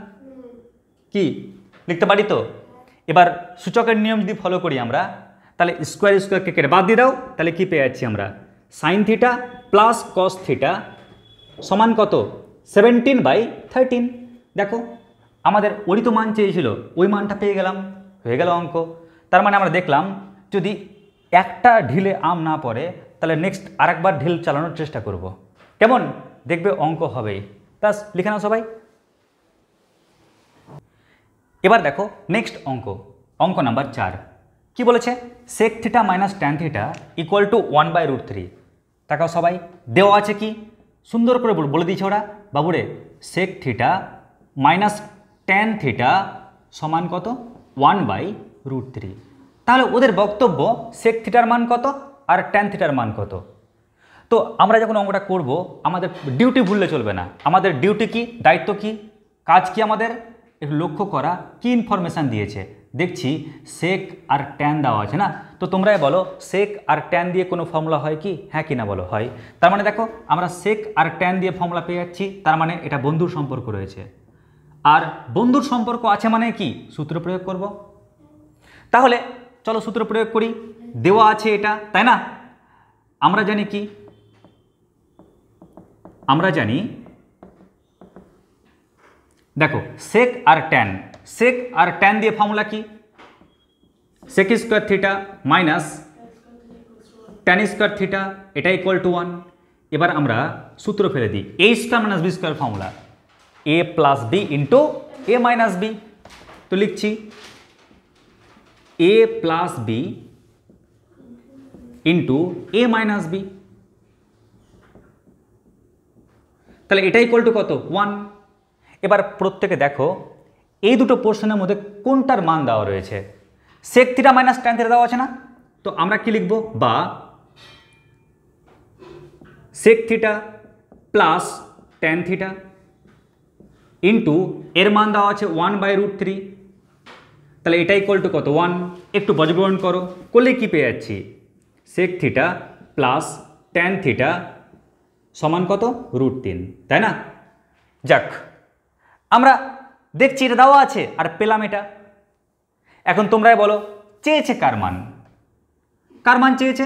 কি লিখতে পারি তো এবার সূচকের নিয়ম যদি ফলো করি আমরা তাহলে স্কোয়ার স্কোয়ার কেটে বাদ দিয়ে দাও তাহলে কী পেয়ে যাচ্ছি আমরা sine theta plus cos theta সমান কত সেভেন্টিন বাই থার্টিন দেখো আমাদের ওরই তো মান চেয়েছিল ওই মানটা পেয়ে গেলাম হয়ে গেল অঙ্ক তার মানে আমরা দেখলাম যদি একটা ঢিলে আম না পড়ে তাহলে নেক্সট আরেকবার ঢিল চালানোর চেষ্টা করব কেমন দেখবে অঙ্ক হবে প্লাস লিখে নাও সবাই এবার দেখো নেক্সট অঙ্ক অঙ্ক নাম্বার চার কি বলেছে sec theta minus tan theta equal to one by root three তাকাও সবাই দেওয়া আছে কি সুন্দর করে বলে দিয়েছে ওরা বাবুরে sec theta minus tan theta সমান কত ওয়ান বাই রুট থ্রি তাহলে ওদের বক্তব্য সেক থিটার মান কত আর ট্যান থিটার মান কত তো আমরা যখন অঙ্কটা করব আমাদের ডিউটি ভুললে চলবে না আমাদের ডিউটি কি দায়িত্ব কি কাজ কি আমাদের একটু লক্ষ্য করা কি ইনফরমেশান দিয়েছে দেখছি সেক আর ট্যান দেওয়া আছে না তো তোমরাই বলো সেক আর ট্যান দিয়ে কোনো ফর্মুলা হয় কি হ্যাঁ কি না বলো হয় তার মানে দেখো আমরা সেক আর ট্যান দিয়ে ফর্মুলা পেয়ে যাচ্ছি তার মানে এটা বন্ধুর সম্পর্ক রয়েছে আর বন্ধুর সম্পর্ক আছে মানে কি সূত্র প্রয়োগ করব। তাহলে চলো সূত্র প্রয়োগ করি দেওয়া আছে এটা তাই না আমরা জানি কি আমরা জানি দেখো সেক আর ট্যান সেক আর ট্যান দিয়ে ফর্মুলা কি sec square theta minus tan square theta এটা ইকুয়াল টু ওয়ান এবার আমরা সূত্র ফেলে দিই A square minus B square formula A plus B into A minus B তো লিখছি A plus B into A minus B তাহলে এটা ইকুয়াল টু কত ওয়ান এবার প্রত্যেকে দেখো এই দুটো পোর্শনের মধ্যে কোনটার মান দেওয়া রয়েছে sec theta minus tan theta দেওয়া আছে না তো আমরা কি লিখব বা sec theta plus tan theta into এর মান দেওয়া আছে ওয়ান বাই রুট থ্রি তাহলে এটা ইকুয়াল টু কত ওয়ান একটু বজবরণ করো করলে কি পেয়ে যাচ্ছি sec theta plus tan theta সমান কত রুট তিন তাই না যাক আমরা দেখছি এটা দেওয়া আছে আর পেলাম এটা এখন তোমরাই বলো চেয়েছে কার মান কার মান চেয়েছে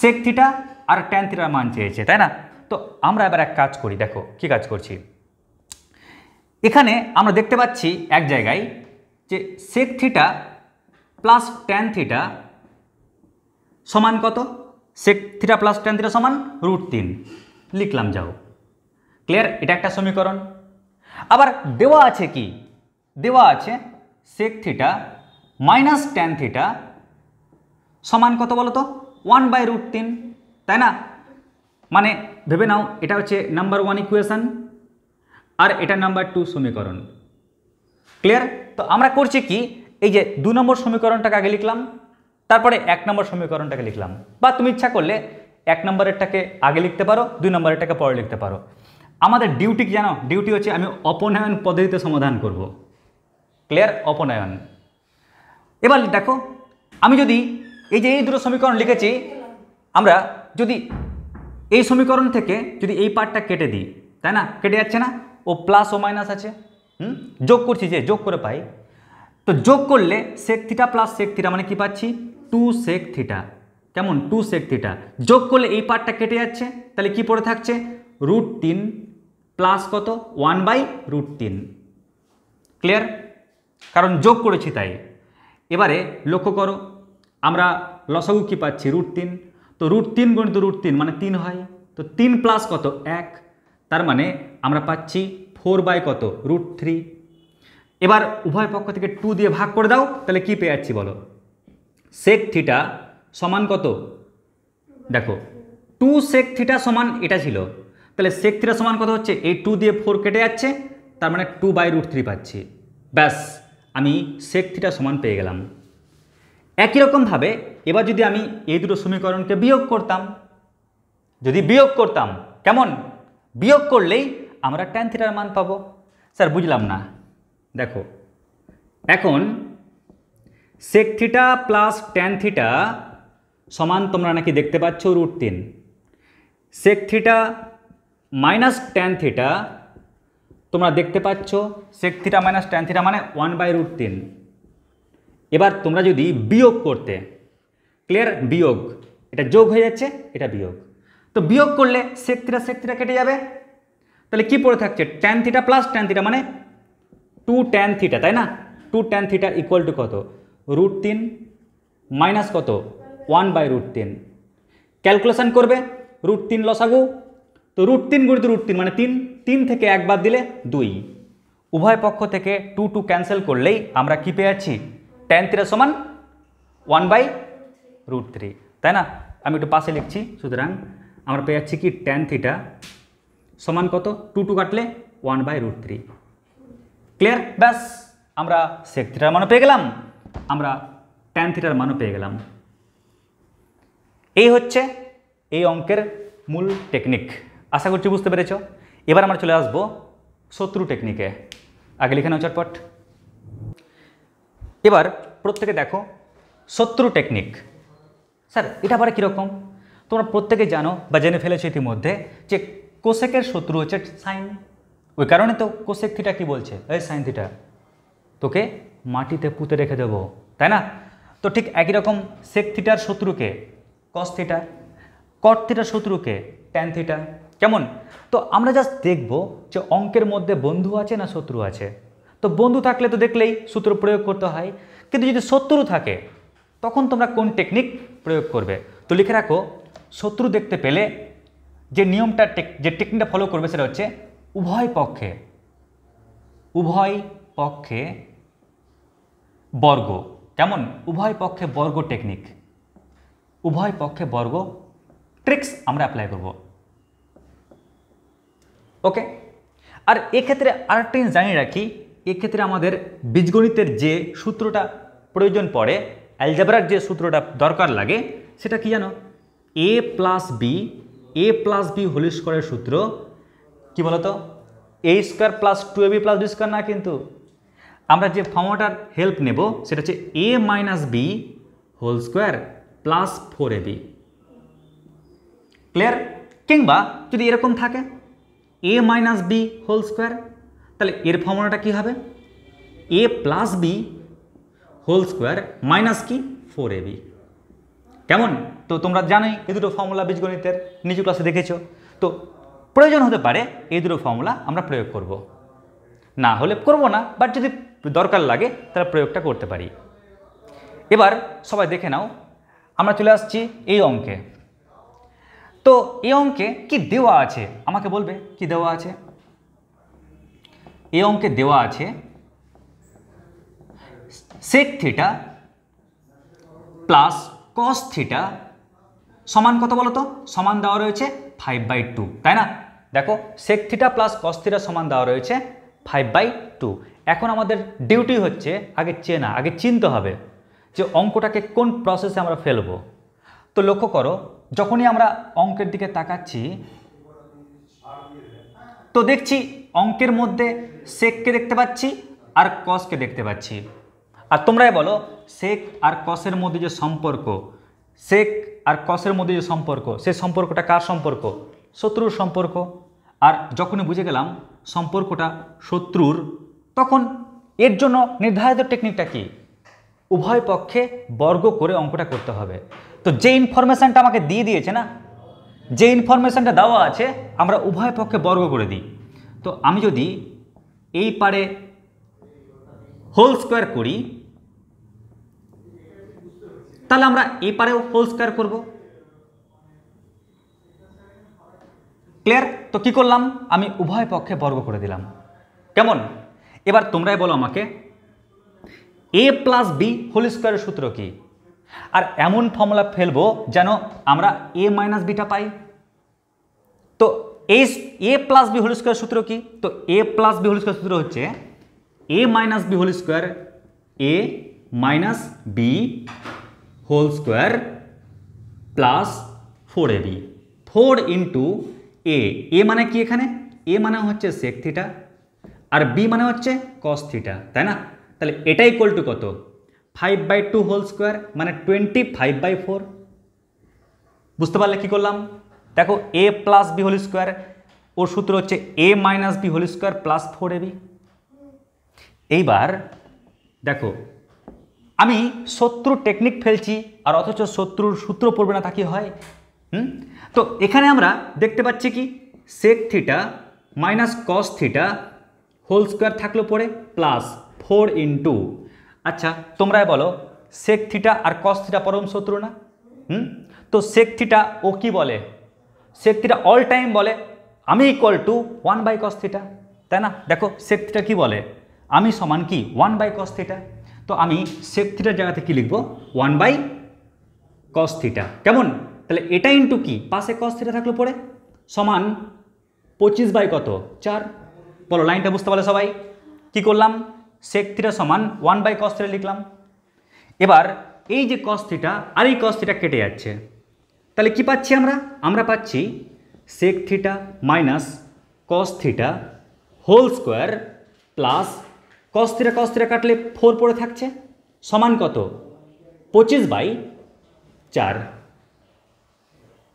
সেক থিটা আর ট্যান থিটার মান চেয়েছে তাই না তো আমরা এবার এক কাজ করি দেখো কি কাজ করছি এখানে আমরা দেখতে পাচ্ছি এক জায়গায় যে sec theta plus tan theta সমান কত সেক থিটা প্লাস টেন থ্রিটা সমান রুট তিন লিখলাম যাও ক্লিয়ার এটা একটা সমীকরণ আবার দেওয়া আছে কি দেওয়া আছে sec theta minus tan theta সমান কত বলো তো ওয়ান বাই রুট তিন তাই না মানে ভেবে নাও এটা হচ্ছে নাম্বার ওয়ান ইকুয়েশান আর এটা নাম্বার টু সমীকরণ ক্লিয়ার তো আমরা করছি কি এই যে দু নম্বর সমীকরণটাকে আগে লিখলাম তারপরে এক নম্বর সমীকরণটাকে লিখলাম বা তুমি ইচ্ছা করলে এক নম্বরেরটাকে আগে লিখতে পারো দুই নম্বরেরটাকে পরে লিখতে পারো আমাদের ডিউটি কি জানো ডিউটি হচ্ছে আমি অপনয়ন পদ্ধতিতে সমাধান করব। ক্লিয়ার অপনয়ন এবার দেখো আমি যদি এই যে এই দুটো সমীকরণ লিখেছি আমরা যদি এই সমীকরণ থেকে যদি এই পার্টটা কেটে দিই তাই না কেটে যাচ্ছে না ও প্লাস ও মাইনাস আছে হুম যোগ করছি যে যোগ করে পাই তো যোগ করলে sec theta plus sec theta মানে কি পাচ্ছি টু সেক থিটা কেমন টু সেক থিটা যোগ করলে এই পার্টটা কেটে যাচ্ছে তাহলে কি পড়ে থাকছে রুট তিন প্লাস কত ওয়ান বাই রুট তিন ক্লিয়ার কারণ যোগ করেছি তাই এবারে লক্ষ্য করো আমরা লসাগু কী পাচ্ছি রুট তিন তো রুট তিন গণিত রুট তিন মানে তিন হয় তো তিন প্লাস কত এক তার মানে আমরা পাচ্ছি ফোর বাই কত রুট থ্রি এবার উভয় পক্ষ থেকে টু দিয়ে ভাগ করে দাও তাহলে কী পেয়ে যাচ্ছি বলো সেক থিটা সমান কত দেখো টু সেক থিটা সমান এটা ছিল তাহলে সেক থিটা সমান কত হচ্ছে এই টু দিয়ে ফোর কেটে যাচ্ছে তার মানে টু বাই রুট থ্রি পাচ্ছি ব্যাস আমি সেক থিটা সমান পেয়ে গেলাম একই রকমভাবে এবার যদি আমি এই দুটো সমীকরণকে বিয়োগ করতাম যদি বিয়োগ করতাম কেমন বিয়োগ করলেই আমরা ট্যান থিটার মান পাবো স্যার বুঝলাম না দেখো এখন sec theta plus tan theta সমান তোমরা নাকি দেখতে পাচ্ছ রুট তিন sec theta minus tan theta তোমরা দেখতে পাচ্ছ sec theta minus tan theta মানে ওয়ান বাই রুট তিন এবার তোমরা যদি বিয়োগ করতে ক্লিয়ার বিয়োগ এটা যোগ হয়ে যাচ্ছে এটা বিয়োগ তো বিয়োগ করলে সেক থিটা সেক থিটা কেটে যাবে তাহলে কি পড়ে থাকছে tan theta plus tan theta মানে টু ট্যান থিটা তাই না two tan theta equal to কত রুট তিন মাইনাস কত ওয়ান বাই রুট তিন ক্যালকুলেশান করবে রুট তিন লসাগু তো রুট তিন গুণিত রুট তিন মানে তিন তিন থেকে একবার দিলে দুই উভয় পক্ষ থেকে টু টু ক্যান্সেল করলেই আমরা কী পেয়ে যাচ্ছি টেন থ্রির সমান ওয়ান বাই রুট থ্রি তাই না আমি একটু পাশে লিখছি সুতরাং আমরা পেয়ে যাচ্ছি কি টেন থ্রিটা সমান কত টু টু কাটলে one by root three clear ব্যাস আমরা সেক থিটার মানে পেয়ে গেলাম আমরা ট্যান থিটার মানও পেয়ে গেলাম এই হচ্ছে এই অঙ্কের মূল টেকনিক আশা করছি বুঝতে পেরেছ এবার আমরা চলে আসবো শত্রু টেকনিকে আগে লিখে নাও চটপট এবার প্রত্যেকে দেখো শত্রু টেকনিক স্যার এটা আবার কীরকম তোমরা প্রত্যেকে জানো বা জেনে ফেলেছো ইতিমধ্যে যে কোশেকের শত্রু হচ্ছে সাইন ওই কারণে তো কোশেক থিটা কী বলছে এই সাইন থিটা তোকে মাটিতে পুঁতে রেখে দেব তাই না তো ঠিক একই রকম সেক থিটার শত্রুকে কস থিটা কট থিটার শত্রুকে ট্যান থিটা কেমন তো আমরা জাস্ট দেখব যে অঙ্কের মধ্যে বন্ধু আছে না শত্রু আছে তো বন্ধু থাকলে তো দেখলেই সূত্র প্রয়োগ করতে হয় কিন্তু যদি শত্রু থাকে তখন তোমরা কোন টেকনিক প্রয়োগ করবে তো লিখে রাখো শত্রু দেখতে পেলে যে নিয়মটা যে টেকনিকটা ফলো করবে সেটা হচ্ছে উভয় পক্ষে উভয় পক্ষে বর্গ কেমন উভয় পক্ষে বর্গ টেকনিক উভয় পক্ষে বর্গ ট্রিক্স আমরা অ্যাপ্লাই করব ওকে আর এক্ষেত্রে আরেকটা জিনিস জানিয়ে রাখি এক্ষেত্রে আমাদের বীজগণিতের যে সূত্রটা প্রয়োজন পড়ে অ্যালজাবরার যে সূত্রটা দরকার লাগে সেটা কি জানো A plus B A plus B whole স্কোয়ারের সূত্র কি বলতো A square plus two A B plus B square না কিন্তু আমরা যে ফর্মটার হেল্প নেব সেটা হচ্ছে A minus B whole square plus four A B clear কিংবা যদি এরকম থাকে A minus B whole square তাহলে এর ফর্মটা কী হবে A plus B whole square minus কি ফোর এ বি কেমন তো তোমরা জানোই এই দুটো ফর্মুলা বীজগণিতের নিচু ক্লাসে দেখেছো তো প্রয়োজন হতে পারে এই দুটো ফর্মুলা আমরা প্রয়োগ করব। না হলে করব না বাট যদি দরকার লাগে তারা প্রয়োগটা করতে পারি এবার সবাই দেখে নাও আমরা চলে আসছি এই অঙ্কে তো এই অঙ্কে কি দেওয়া আছে আমাকে বলবে কি দেওয়া আছে এই অঙ্কে দেওয়া আছে sec theta plus cos theta সমান কত বলো তো সমান দেওয়া রয়েছে ফাইভ বাই টু তাই না দেখো sec theta plus cos theta সমান দেওয়া রয়েছে ফাইভ বাই টু এখন আমাদের ডিউটি হচ্ছে আগে চেনা আগে চিনতে হবে যে অঙ্কটাকে কোন প্রসেসে আমরা ফেলব তো লক্ষ্য করো যখনই আমরা অঙ্কের দিকে তাকাচ্ছি তো দেখছি অঙ্কের মধ্যে সেককে দেখতে পাচ্ছি আর কসকে দেখতে পাচ্ছি আর তোমরাই বলো সেক আর কসের মধ্যে যে সম্পর্ক সেক আর কসের মধ্যে যে সম্পর্ক সে সম্পর্কটা কার সম্পর্ক শত্রুর সম্পর্ক আর যখনই বুঝে গেলাম সম্পর্কটা শত্রুর তখন এর জন্য নির্ধারিত টেকনিকটা কি উভয় পক্ষে বর্গ করে অঙ্কটা করতে হবে তো যে ইনফরমেশানটা আমাকে দিয়ে দিয়েছে না যে ইনফরমেশানটা দেওয়া আছে আমরা উভয় পক্ষে বর্গ করে দিই তো আমি যদি এই পারে হোল স্কোয়ার করি তাহলে আমরা এই পারেও হোল স্কোয়ার করব ক্লিয়ার তো কি করলাম আমি উভয় পক্ষে বর্গ করে দিলাম কেমন এবার তোমরাই বলো আমাকে এ প্লাস বি হোল স্কোয়ারের সূত্র কি আর এমন ফর্মুলা ফেলবো যেন আমরা এ মাইনাস বিটা পাই তো এই A plus B whole square সূত্র কি তো A plus B whole square সূত্র হচ্ছে A minus B whole square A minus B whole square plus four A B four into A A মানে কি এখানে এ মানে হচ্ছে সেক থিটা আর বি মানে হচ্ছে কস থিটা তাই না তাহলে এটা ইকুয়াল টু কত five by two whole square মানে টোয়েন্টি ফাইভ বাই ফোর বুঝতে পারলে কী করলাম দেখো A plus B whole square ওর সূত্র হচ্ছে A minus B whole square plus four AB এইবার দেখো আমি শত্রুর টেকনিক ফেলছি আর অথচ শত্রুর সূত্র পড়বে না তা কি হয় হুম তো এখানে আমরা দেখতে পাচ্ছি কি sec theta minus cos theta whole square থাকলো পরে প্লাস ফোর ইন্টু আচ্ছা তোমরাই বলো সেক থিটা আর কস থিটা পরম শত্রু না হুম তো সেক থিটা ও কি বলে সেক থিটা অল টাইম বলে আমি equal to one by cos theta তাই না দেখো সেক থিটা কী বলে আমি সমান কি ওয়ান বাই কস থিটা তো আমি সেক থিটার জায়গাতে কী লিখবো ওয়ান বাই কস থিটা কেমন তাহলে এটা ইন্টু কি পাশে কস থিটা থাকলো পরে সমান পঁচিশ বাই কত চার বলো লাইনটা বুঝতে পারলে সবাই কি করলাম সেক থিটা সমান ওয়ান বাই কস থিটা লিখলাম এবার এই যে কস থিটা আর এই কস থিটা কেটে যাচ্ছে তাহলে কি পাচ্ছি আমরা আমরা পাচ্ছি sec theta minus cos theta whole square plus cos theta cos theta কাটলে ফোর পড়ে থাকছে সমান কত পঁচিশ বাই চার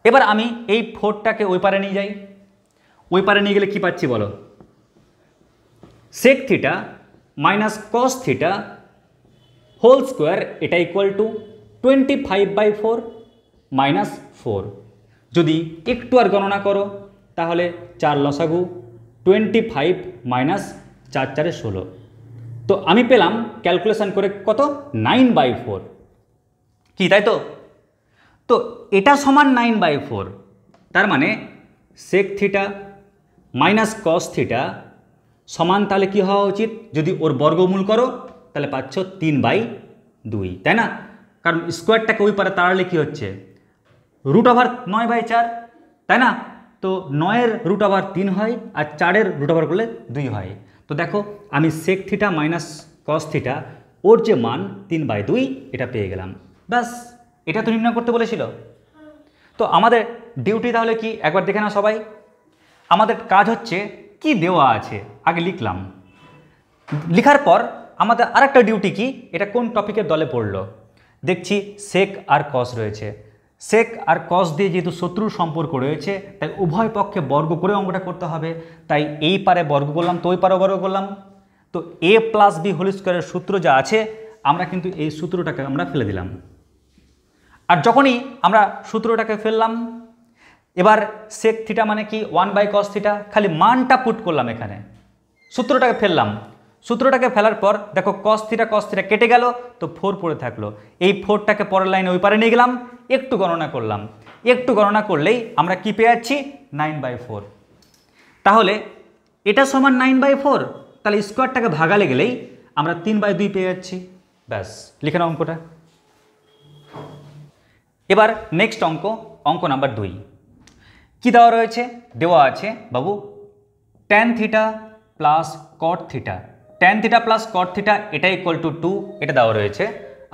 এবার আমি এই ফোরটাকে ওই পারে নিয়ে যাই ওই পারে নিয়ে গেলে কি পাচ্ছি বলো sec theta minus cos theta whole square এটা equal to twenty five by four minus four যদি একটু আর গণনা করো তাহলে চার লসাগু টোয়েন্টি ফাইভ মাইনাস চার চারে ষোলো তো আমি পেলাম ক্যালকুলেশান করে কত নাইন বাই ফোর কি তাই তো তো এটা সমান নাইন বাই ফোর তার মানে sec theta minus cos theta সমান তাহলে কি হওয়া উচিত যদি ওর বর্গমূল করো তাহলে পাচ্ছ তিন বাই দুই তাই না কারণ স্কোয়ারটাকে ওই পারে তাড়ালে কী হচ্ছে রুট ওভার নয় বাই চার তাই না তো নয়ের রুট ওভার তিন হয় আর চারের রুট ওভার করলে দুই হয় তো দেখো আমি sec theta minus cos theta ওর যে মান তিন বাই দুই এটা পেয়ে গেলাম ব্যাস এটা তো নির্ণয় করতে বলেছিল তো আমাদের ডিউটি তাহলে কি একবার দেখে নাও সবাই আমাদের কাজ হচ্ছে কি দেওয়া আছে আগে লিখলাম লিখার পর আমাদের আরেকটা ডিউটি কি এটা কোন টপিকের দলে পড়লো দেখছি সেক আর কস রয়েছে সেক আর কস দিয়ে যেহেতু শত্রুর সম্পর্ক রয়েছে তাই উভয় পক্ষে বর্গ করে অঙ্কটা করতে হবে তাই এই পারে বর্গ করলাম তো ওই পারে বর্গ করলাম তো এ প্লাস বি হোল স্কোয়ারের সূত্র যা আছে আমরা কিন্তু এই সূত্রটাকে আমরা ফেলে দিলাম আর যখনই আমরা সূত্রটাকে ফেললাম এবার সেক থিটা মানে কি ওয়ান বাই কস থিটা খালি মানটা পুট করলাম এখানে সূত্রটাকে ফেললাম সূত্রটাকে ফেলার পর দেখো কস থিটা কস থিটা কেটে গেল তো ফোর পড়ে থাকলো এই ফোরটাকে পরের লাইনে ওই পারে নিয়ে গেলাম একটু গণনা করলাম একটু গণনা করলেই আমরা কি পেয়ে যাচ্ছি নাইন বাই ফোর তাহলে এটা সমান নাইন বাই ফোর তাহলে স্কোয়ারটাকে ভাগালে গেলেই আমরা তিন বাই দুই পেয়ে যাচ্ছি ব্যাস লিখে নাও অঙ্কটা এবার নেক্সট অঙ্ক অঙ্ক নাম্বার দুই কি দেওয়া রয়েছে দেওয়া আছে বাবু tan theta plus cot theta tan theta plus cot theta এটা ইকোয়াল টু টু এটা দেওয়া রয়েছে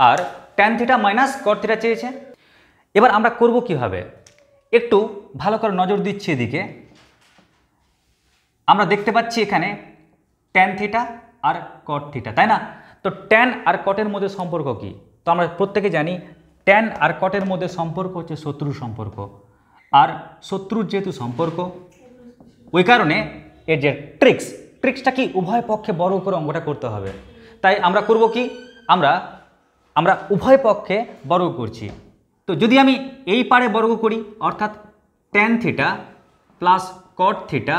আর tan theta minus cot theta চেয়েছে এবার আমরা করব কিভাবে একটু ভালো করে নজর দিচ্ছি এদিকে আমরা দেখতে পাচ্ছি এখানে ট্যান থিটা আর কট থিটা তাই না তো ট্যান আর কটের মধ্যে সম্পর্ক কি তো আমরা প্রত্যেকে জানি ট্যান আর কটের মধ্যে সম্পর্ক হচ্ছে শত্রু সম্পর্ক আর শত্রুর যেহেতু সম্পর্ক ওই কারণে এর যে ট্রিক্স ট্রিক্সটা কি উভয় পক্ষে বড় করে অঙ্কটা করতে হবে তাই আমরা করব কি আমরা আমরা উভয় পক্ষে বর্গ করছি তো যদি আমি এই পারে বর্গ করি অর্থাৎ tan theta plus cot theta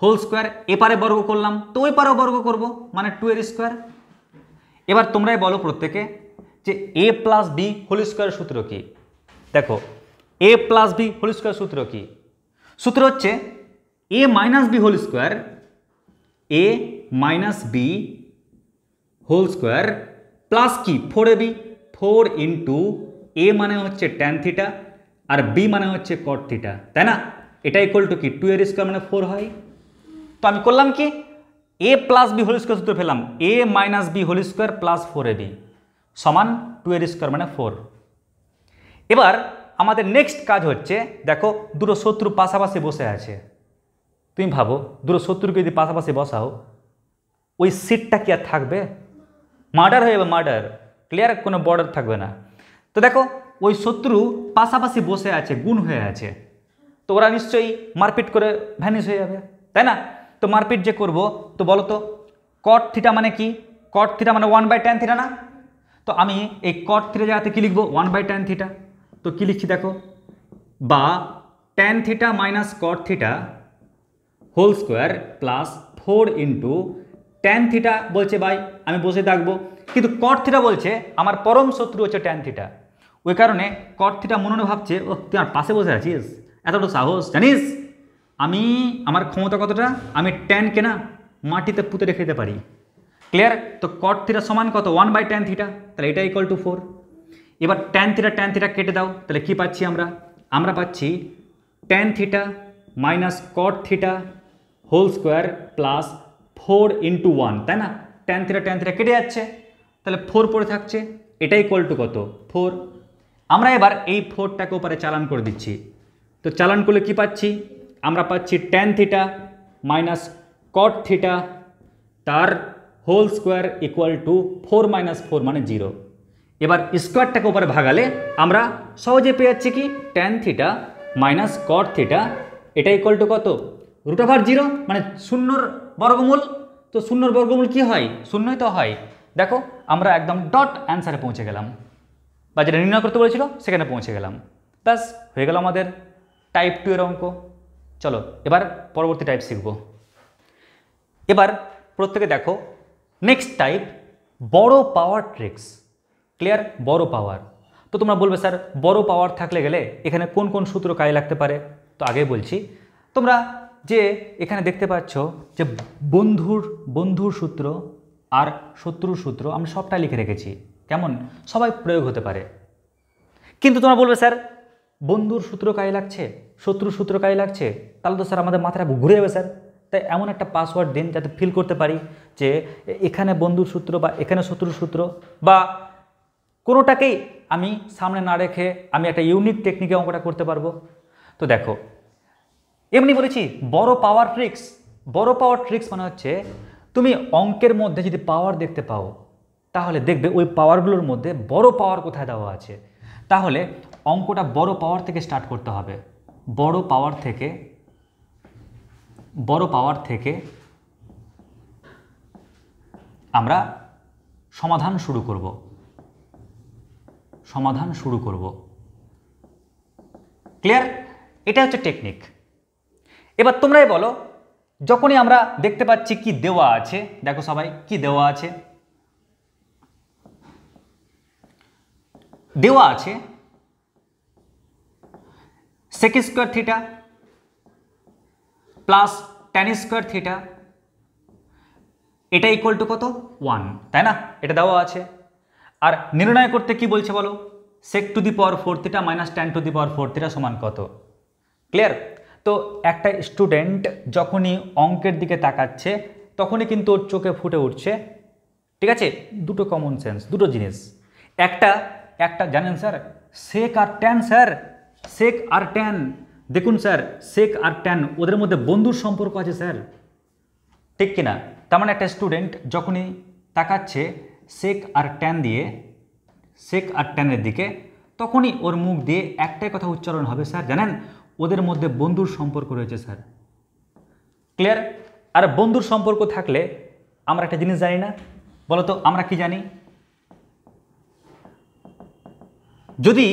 whole square এপারে বর্গ করলাম তো ওই পারেও বর্গ করব মানে টু এর স্কোয়ার এবার তোমরাই বলো প্রত্যেকে যে এ প্লাস বি হোল স্কোয়ারের সূত্র কি দেখো A plus B whole square সূত্র কি সূত্র হচ্ছে A minus B whole square A minus B whole square plus কি four A B four into A মানে হচ্ছে ট্যান থিটা আর বি মানে হচ্ছে কট থিটা তাই না এটা ইকুয়াল টু কি টু এর স্কোয়ার মানে ফোর হয় তো আমি করলাম কি A plus B whole square সূত্র ফেলাম A minus B whole square plus four A B সমান টু এর স্কোয়ার মানে ফোর এবার আমাদের নেক্সট কাজ হচ্ছে দেখো দুটো শত্রু পাশাপাশি বসে আছে তুমি ভাবো দুটো শত্রুকে যদি পাশাপাশি বসাও ওই সিটটা কি আর থাকবে মার্ডার হয়ে যাবে মার্ডার ক্লিয়ার কোনো বর্ডার থাকবে না তো দেখো ওই শত্রু পাশাপাশি বসে আছে গুণ হয়ে আছে তো ওরা নিশ্চয়ই মারপিট করে ভ্যানিশ হয়ে যাবে তাই না তো মারপিট যে করব তো বলো তো কট থিটা মানে কি কট থিটা মানে ওয়ান বাই টেন থিটা না তো আমি এই কট থিটা জায়গাতে কী লিখবো ওয়ান বাই টেন থিটা তো কি লিখছি দেখো বা tan theta minus cot theta whole square plus four into tan theta বলছে ভাই আমি বসে থাকবো কিন্তু কট থিটা বলছে আমার পরম শত্রু হচ্ছে ট্যান থিটা ওই কারণে কট থিটা মনে মনে ভাবছে ও তুই আমার পাশে বসে আছিস এতটা সাহস জানিস আমি আমার ক্ষমতা কতটা আমি ট্যানকে কেনা মাটিতে পুঁতে রেখে দিতে পারি ক্লিয়ার তো কট থিটা সমান কত ওয়ান বাই ট্যান থিটা তাহলে এটা ইকুয়াল টু ফোর এবার ট্যান থিটা ট্যান থিটা কেটে দাও তাহলে কি পাচ্ছি আমরা আমরা পাচ্ছি tan theta minus cot theta whole square plus four into one তাই না ট্যান থিটা ট্যান থিটা কেটে যাচ্ছে তাহলে ফোর পড়ে থাকছে এটা কল টু কত ফোর আমরা এবার এই ফোরটাকে ওপারে চালান করে দিচ্ছি তো চালান করলে কি পাচ্ছি আমরা পাচ্ছি tan theta minus cot theta তার whole square equal to four minus four মানে জিরো এবার স্কোয়ারটাকে উপরে ভাগালে আমরা সহজে পেয়ে যাচ্ছি কি tan theta minus cot theta এটা ইকুয়াল টু কত রুট ওভার জিরো মানে শূন্যর বর্গমূল তো শূন্যর বর্গমূল কি হয় শূন্যই তো হয় দেখো আমরা একদম ডট অ্যান্সারে পৌঁছে গেলাম বা যেটা নির্ণয় করতে বলেছিল সেখানে পৌঁছে গেলাম ব্যাস হয়ে গেল আমাদের টাইপ টু এর অঙ্ক চলো এবার পরবর্তী টাইপ শিখব এবার প্রত্যেকে দেখো নেক্সট টাইপ বড় পাওয়ার ট্রিক্স ক্লিয়ার বড় পাওয়ার তো তোমরা বলবে স্যার বড় পাওয়ার থাকলে গেলে এখানে কোন কোন সূত্র কাজে লাগতে পারে তো আগে বলছি তোমরা যে এখানে দেখতে পাচ্ছ যে বন্ধুর বন্ধুর সূত্র আর শত্রুর সূত্র আমি সবটা লিখে রেখেছি কেমন সবাই প্রয়োগ হতে পারে কিন্তু তোমরা বলবে স্যার বন্ধুর সূত্র কাজে লাগছে শত্রুর সূত্র কাজে লাগছে তাহলে তো স্যার আমাদের মাথাটা ঘুরে যাবে স্যার তাই এমন একটা পাসওয়ার্ড দিন যাতে ফিল করতে পারি যে এখানে বন্ধুর সূত্র বা এখানে শত্রুর সূত্র বা কোনোটাকেই আমি সামনে না রেখে আমি একটা ইউনিক টেকনিকে অঙ্কটা করতে পারবো তো দেখো এমনি বলেছি বড় পাওয়ার ট্রিক্স বড় পাওয়ার ট্রিক্স মানে হচ্ছে তুমি অঙ্কের মধ্যে যদি পাওয়ার দেখতে পাও তাহলে দেখবে ওই পাওয়ারগুলোর মধ্যে বড় পাওয়ার কোথায় দেওয়া আছে তাহলে অঙ্কটা বড় পাওয়ার থেকে স্টার্ট করতে হবে বড় পাওয়ার থেকে বড় পাওয়ার থেকে আমরা সমাধান শুরু করব সমাধান শুরু করব ক্লিয়ার এটা হচ্ছে টেকনিক এবার তোমরাই বলো যখনই আমরা দেখতে পাচ্ছি কি দেওয়া আছে দেখো সবাই কি দেওয়া আছে দেওয়া আছে sec square theta plus tan square theta এটা ইকুয়াল টু কত ওয়ান তাই না এটা দেওয়া আছে আর নির্ণয় করতে কি বলছে বলো sec to the power four theta minus tan to the power four theta সমান কত ক্লিয়ার তো একটা স্টুডেন্ট যখনই অঙ্কের দিকে তাকাচ্ছে তখনই কিন্তু ওর চোখে ফুটে উঠছে ঠিক আছে দুটো কমন সেন্স দুটো জিনিস একটা একটা জানেন স্যার সেক আর ট্যান স্যার সেক আর ট্যান দেখুন স্যার সেক আর ট্যান ওদের মধ্যে বন্ধুর সম্পর্ক আছে স্যার ঠিক কিনা তার মানে একটা স্টুডেন্ট যখনই তাকাচ্ছে শেখ আর ট্যান দিয়ে শেখ আর ট্যানের দিকে তখনই ওর মুখ দিয়ে একটাই কথা উচ্চারণ হবে স্যার জানেন ওদের মধ্যে বন্ধুর সম্পর্ক রয়েছে স্যার ক্লিয়ার আর বন্ধুর সম্পর্ক থাকলে আমরা একটা জিনিস জানি না বলো তো আমরা কি জানি যদি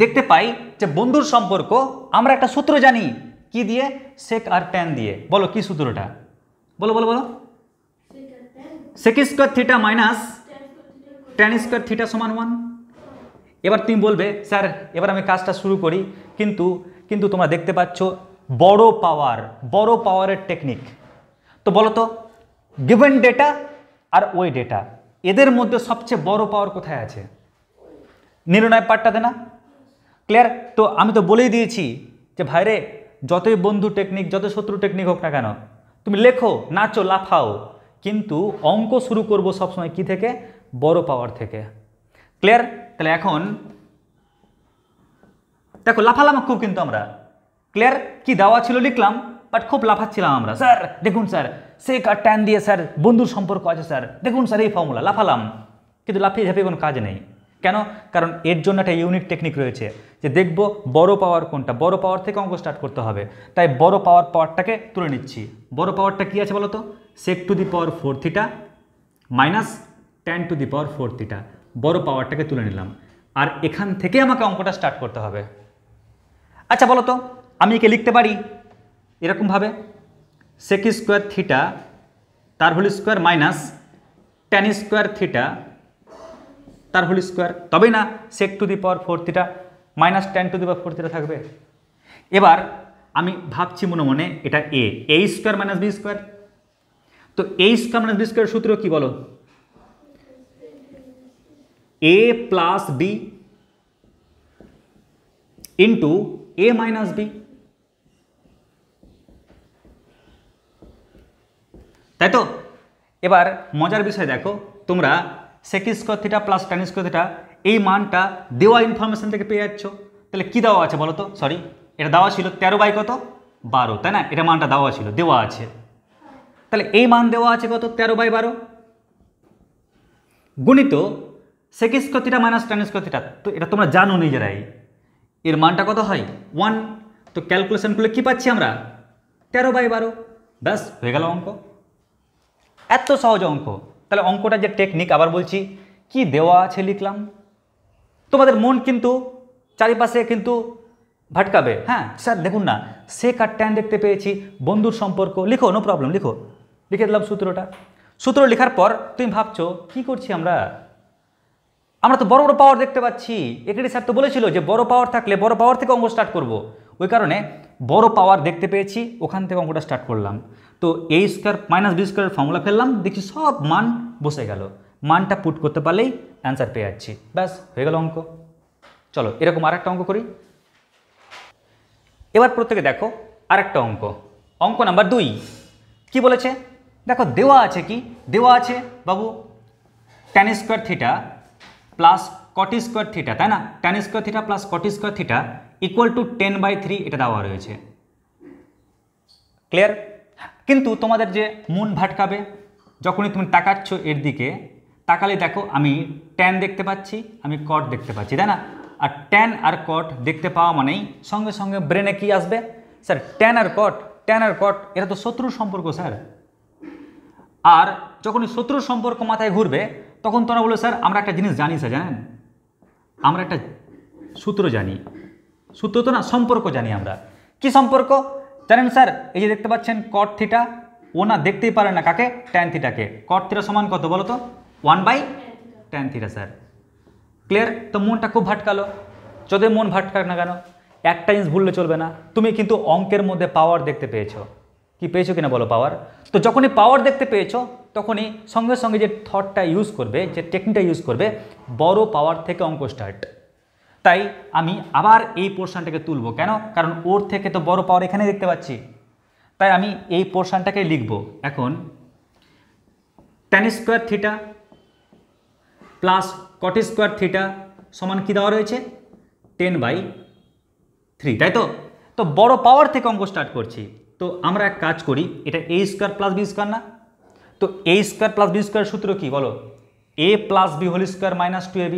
দেখতে পাই যে বন্ধুর সম্পর্ক আমরা একটা সূত্র জানি কি দিয়ে শেখ আর ট্যান দিয়ে বলো কি সূত্রটা বলো বলো বলো sec square theta minus tan square theta সমান ওয়ান এবার তুমি বলবে স্যার এবার আমি কাজটা শুরু করি কিন্তু কিন্তু তোমরা দেখতে পাচ্ছ বড় পাওয়ার বড় পাওয়ারের টেকনিক তো বলো তো গিভেন ডেটা আর ওই ডেটা এদের মধ্যে সবচেয়ে বড় পাওয়ার কোথায় আছে নির্ণয় পার্টটাতে না ক্লিয়ার তো আমি তো বলেই দিয়েছি যে ভাইরে যতই বন্ধু টেকনিক যত শত্রু টেকনিক হোক না কেন তুমি লেখো নাচো লাফাও কিন্তু অঙ্ক শুরু করব সবসময় কি থেকে বড় পাওয়ার থেকে ক্লিয়ার তাহলে এখন দেখো লাফালাম খুব কিন্তু আমরা ক্লিয়ার কি দেওয়া ছিল লিখলাম বাট খুব লাফাচ্ছিলাম আমরা স্যার দেখুন স্যার সে কার ট্যান দিয়ে স্যার বন্ধুর সম্পর্ক আছে স্যার দেখুন স্যার এই ফর্মুলা লাফালাম কিন্তু লাফিয়ে ঝাঁপিয়ে কোনো কাজ নেই কেন কারণ এর জন্য একটা ইউনিক টেকনিক রয়েছে যে দেখব বড় পাওয়ার কোনটা বড় পাওয়ার থেকে অঙ্ক স্টার্ট করতে হবে তাই বড় পাওয়ার পাওয়ারটাকে তুলে নিচ্ছি বড় পাওয়ারটা কি আছে বলো তো sec to the power four theta minus tan to the power four theta বড় পাওয়ারটাকে তুলে নিলাম আর এখান থেকে আমাকে অঙ্কটা স্টার্ট করতে হবে আচ্ছা বলো তো আমি একে লিখতে পারি এরকমভাবে সেক স্কোয়ার থিটা তার whole square minus tan square theta তার হোল স্কোয়ার তবে না sec to the power four theta minus tan to the power four theta থাকবে এবার আমি ভাবছি মনে মনে এটা A A square minus B square তো এইচ কামরান বি স্কোয়ার সূত্র কি বলো A plus B into A minus B তাই তো এবার মজার বিষয় দেখো তোমরা sec square theta plus tan square theta এই মানটা দেওয়া ইনফরমেশান থেকে পেয়ে যাচ্ছ তাহলে কি দেওয়া আছে বলো তো সরি এটা দেওয়া ছিল তেরো বাই কত বারো তাই না এটা মানটা দেওয়া ছিল দেওয়া আছে তাহলে এই মান দেওয়া আছে কত তেরো বাই বারো গুণিত সেকেন্ড কতিটা মাইনাস টেন কতিটা তো এটা তোমরা জানো নিজেরাই এর মানটা কত হয় ওয়ান তো ক্যালকুলেশন করলে কী পাচ্ছি আমরা তেরো বাই বারো ব্যাস হয়ে গেল অঙ্ক এত সহজ অঙ্ক তাহলে অঙ্কটা যে টেকনিক আবার বলছি কি দেওয়া আছে লিখলাম তোমাদের মন কিন্তু চারিপাশে কিন্তু ভাটকাবে হ্যাঁ স্যার দেখুন না সে কার ট্যান দেখতে পেয়েছি বন্ধুর সম্পর্ক লিখো নো প্রবলেম লিখো লিখে দিলাম সূত্রটা সূত্র লেখার পর তুমি ভাবছো কি করছি আমরা আমরা তো বড় বড় পাওয়ার দেখতে পাচ্ছি একটি স্যার তো বলেছিল যে বড় পাওয়ার থাকলে বড় পাওয়ার থেকে অঙ্ক স্টার্ট করব ওই কারণে বড় পাওয়ার দেখতে পেয়েছি ওখান থেকে অঙ্কটা স্টার্ট করলাম তো এই স্কোয়ার মাইনাস বি স্কোয়ারের ফর্মুলা ফেললাম দেখছি সব মান বসে গেল মানটা পুট করতে পারলেই অ্যান্সার পেয়ে যাচ্ছি ব্যাস হয়ে গেল অঙ্ক চলো এরকম আর একটা অঙ্ক করি এবার প্রত্যেকে দেখো আরেকটা অঙ্ক অঙ্ক নাম্বার দুই কি বলেছে দেখো দেওয়া আছে কি দেওয়া আছে বাবু tan square theta plus cot square theta তাই না tan square theta plus cot square theta equal to ten by three এটা দেওয়া রয়েছে ক্লিয়ার কিন্তু তোমাদের যে মন ভাটকাবে যখনই তুমি তাকাচ্ছ এর দিকে তাকালে দেখো আমি ট্যান দেখতে পাচ্ছি আমি কট দেখতে পাচ্ছি তাই না আর ট্যান আর কট দেখতে পাওয়া মানেই সঙ্গে সঙ্গে ব্রেনে কি আসবে স্যার ট্যান আর কট ট্যান আর কট এটা তো শত্রুর সম্পর্ক স্যার আর যখন শত্রুর সম্পর্ক মাথায় ঘুরবে তখন তোমরা বলবে স্যার আমরা একটা জিনিস জানি স্যার জানেন আমরা একটা সূত্র জানি সূত্র তো না সম্পর্ক জানি আমরা কি সম্পর্ক জানেন স্যার এই যে দেখতে পাচ্ছেন কট থিটা ও না দেখতেই পারে না কাকে ট্যান থিটাকে কট থিটা সমান কত বলো তো one by tan theta sir clear তো মনটা খুব ভাটকালো যদি মন ভাটকাক না কেন একটা জিনিস ভুললে চলবে না তুমি কিন্তু অঙ্কের মধ্যে পাওয়ার দেখতে পেয়েছো কি পেয়েছো কিনা বলো পাওয়ার তো যখনই পাওয়ার দেখতে পেয়েছো তখনই সঙ্গে সঙ্গে যে থটটা ইউজ করবে যে টেকনিকটা ইউজ করবে বড় পাওয়ার থেকে অঙ্ক স্টার্ট তাই আমি আবার এই পোর্শনটাকে তুলব কেন কারণ ওর থেকে তো বড় পাওয়ার এখানে দেখতে পাচ্ছি তাই আমি এই পোর্শানটাকে লিখব এখন tan square theta plus cot square theta সমান কী দেওয়া রয়েছে টেন বাই থ্রি তাই তো তো বড় পাওয়ার থেকে অঙ্ক স্টার্ট করছি তো আমরা এক কাজ করি এটা A square plus B square না তো A square plus B square সূত্র কি বলো A plus B whole square minus two A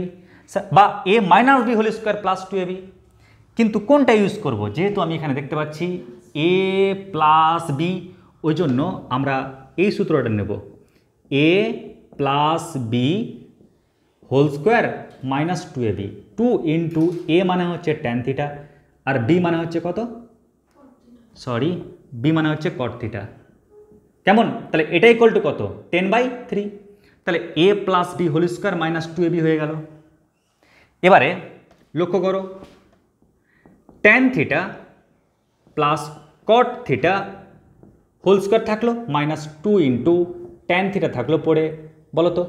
বা A minus B whole square plus two A B কিন্তু কোনটা ইউজ করব যেহেতু আমি এখানে দেখতে পাচ্ছি এ প্লাস বি ওই জন্য আমরা এই সূত্রটা নেব A plus B whole square minus two A B two into A মানে হচ্ছে টেন থিটা আর বি মানে হচ্ছে কত সরি বি মানে হচ্ছে কট থিটা কেমন তাহলে এটা ইকোয়াল টু কত টেন বাই থ্রি তাহলে A plus B whole square minus two A B হয়ে গেল এবারে লক্ষ্য করো tan theta plus cot theta whole square থাকলো minus two into tan theta থাকলো পড়ে বলো তো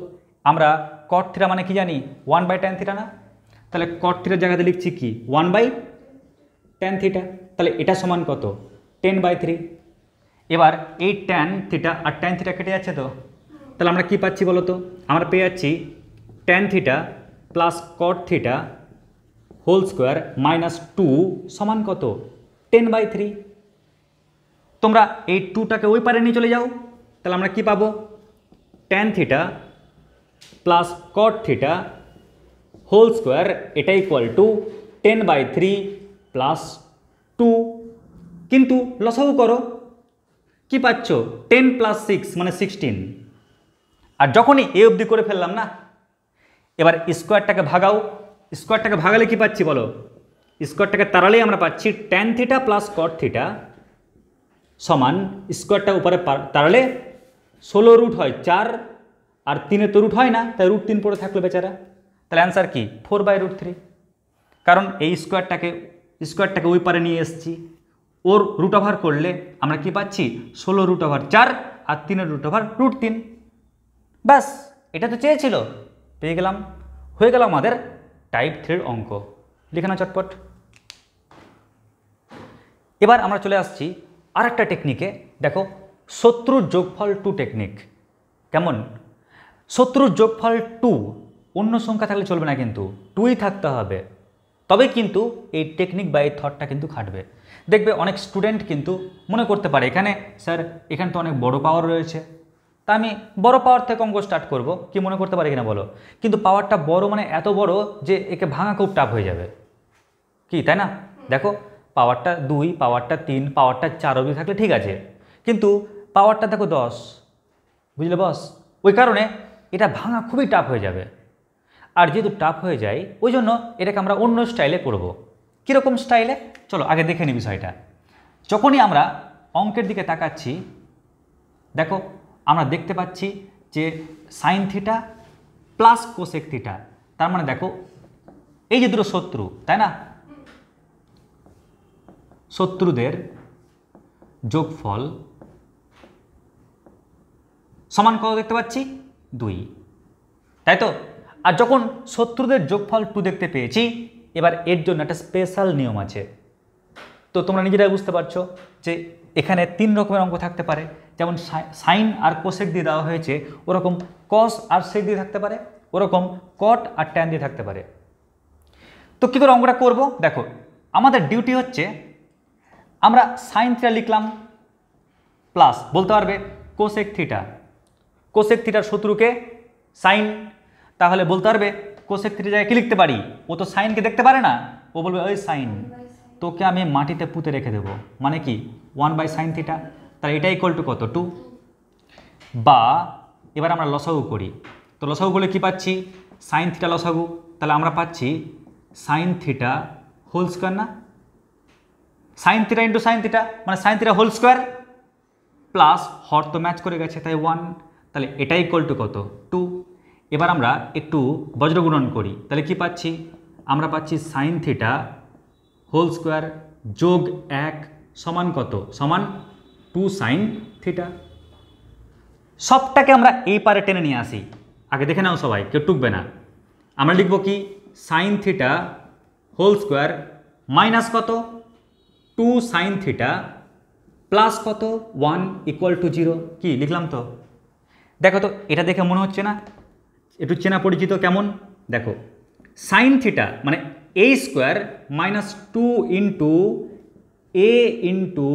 আমরা কট থিটা মানে কি জানি ওয়ান বাই ট্যান থিটা না তাহলে কট থিটার জায়গাতে লিখছি কি ওয়ান বাই ট্যান থিটা তাহলে এটা সমান কত টেন বাই থ্রি এবার এই ট্যান থিটা আর ট্যান থিটা কেটে যাচ্ছে তো তাহলে আমরা কি পাচ্ছি বলো তো আমরা পেয়ে যাচ্ছি tan theta plus cot theta whole square minus two সমান কত টেন বাই থ্রি তোমরা এই টুটাকে ওই পারে নিয়ে চলে যাও তাহলে আমরা কি পাবো tan theta plus cot theta whole square এটা equal to ten by three plus two কিন্তু লসাগু করো কি পাচ্ছ টেন প্লাস সিক্স মানে সিক্সটিন আর যখনই এ অবধি করে ফেললাম না এবার স্কোয়ারটাকে ভাগাও স্কোয়ারটাকে ভাগালে কি পাচ্ছি বলো স্কোয়ারটাকে তাড়ালেই আমরা পাচ্ছি tan theta plus cot theta সমান স্কোয়ারটা উপরে তাড়ালে ষোলো রুট হয় চার আর তিনে তো রুট হয় না তাই রুট তিন পড়ে থাকলো বেচারা তাহলে অ্যান্সার কি ফোর বাই রুট থ্রি কারণ এই স্কোয়ারটাকে স্কোয়ারটাকে ওই পারে নিয়ে এসছি ওর রুট ওভার করলে আমরা কি পাচ্ছি ষোলো রুট ওভার চার আর তিনের রুট ওভার রুট তিন ব্যাস এটা তো চেয়েছিল পেয়ে গেলাম হয়ে গেল আমাদের টাইপ থ্রির অঙ্ক লিখে চটপট এবার আমরা চলে আসছি আর একটা টেকনিকে দেখো শত্রুর যোগফল টু টেকনিক কেমন শত্রুর যোগফল টু অন্য সংখ্যা থাকলে চলবে না কিন্তু টুই থাকতে হবে তবে কিন্তু এই টেকনিক বা এই থটটা কিন্তু খাটবে দেখবে অনেক স্টুডেন্ট কিন্তু মনে করতে পারে এখানে স্যার এখানে তো অনেক বড় পাওয়ার রয়েছে তা আমি বড় পাওয়ার থেকে অঙ্ক স্টার্ট করব কি মনে করতে পারে কিনা বলো কিন্তু পাওয়ারটা বড় মানে এত বড় যে একে ভাঙা খুব টাফ হয়ে যাবে কি তাই না দেখো পাওয়ারটা দুই পাওয়ারটা তিন পাওয়ারটা চার অবধি থাকলে ঠিক আছে কিন্তু পাওয়ারটা দেখো দশ বুঝলে বস ওই কারণে এটা ভাঙা খুবই টাফ হয়ে যাবে আর যেহেতু টাফ হয়ে যায় ওই জন্য এটাকে আমরা অন্য স্টাইলে করবো কীরকম স্টাইলে চলো আগে দেখে নিই বিষয়টা যখনই আমরা অঙ্কের দিকে তাকাচ্ছি দেখো আমরা দেখতে পাচ্ছি যে sine theta plus cosec theta তার মানে দেখো এই যে দুটো শত্রু তাই না শত্রুদের যোগফল সমান কত দেখতে পাচ্ছি দুই তাই তো আর যখন শত্রুদের যোগফল টু দেখতে পেয়েছি এবার এর জন্য একটা স্পেশাল নিয়ম আছে তো তোমরা নিজেরাই বুঝতে পারছো যে এখানে তিন রকমের অঙ্ক থাকতে পারে যেমন সাইন আর কোশেক দিয়ে দেওয়া হয়েছে ওরকম কস আর সেক দিয়ে থাকতে পারে ওরকম কট আর ট্যান দিয়ে থাকতে পারে তো কী করে অঙ্কটা করবো দেখো আমাদের ডিউটি হচ্ছে আমরা সাইন থিটা লিখলাম প্লাস বলতে পারবে কোশেক থিটা কোশেক থিটার শত্রুকে সাইন তাহলে বলতে পারবে কোষের থ্রি জায়গায় কী লিখতে পারি ও তো সাইনকে দেখতে পারে না ও বলবে ওই সাইন তোকে আমি মাটিতে পুঁতে রেখে দেবো মানে কি ওয়ান বাই সাইন থিটা তাহলে এটা ইকোয়াল টু কত টু বা এবার আমরা লসাগু করি তো লসাগু করলে কী পাচ্ছি সাইন থিটা লসাগু তাহলে আমরা পাচ্ছি সাইন থিটা হোল স্কোয়ার না sine theta into sine theta মানে sine theta whole square plus হর তো ম্যাচ করে গেছে তাই ওয়ান তাহলে এটাই ইকোয়াল টু কত টু এবার আমরা একটু বজ্রগুণন করি তাহলে কি পাচ্ছি আমরা পাচ্ছি সাইন থিটা হোল স্কোয়ার যোগ এক সমান কত সমান টু সাইন থিটা সবটাকে আমরা এই পারে টেনে নিয়ে আসি আগে দেখে নাও সবাই কেউ টুকবে না আমরা লিখব কি sine theta whole square minus কত টু সাইন থিটা প্লাস কত ওয়ান ইকুয়াল টু জিরো কী লিখলাম তো দেখো তো এটা দেখে মনে হচ্ছে না একটু চেনা পরিচিত কেমন দেখো সাইন থিটা মানে A square minus two into A into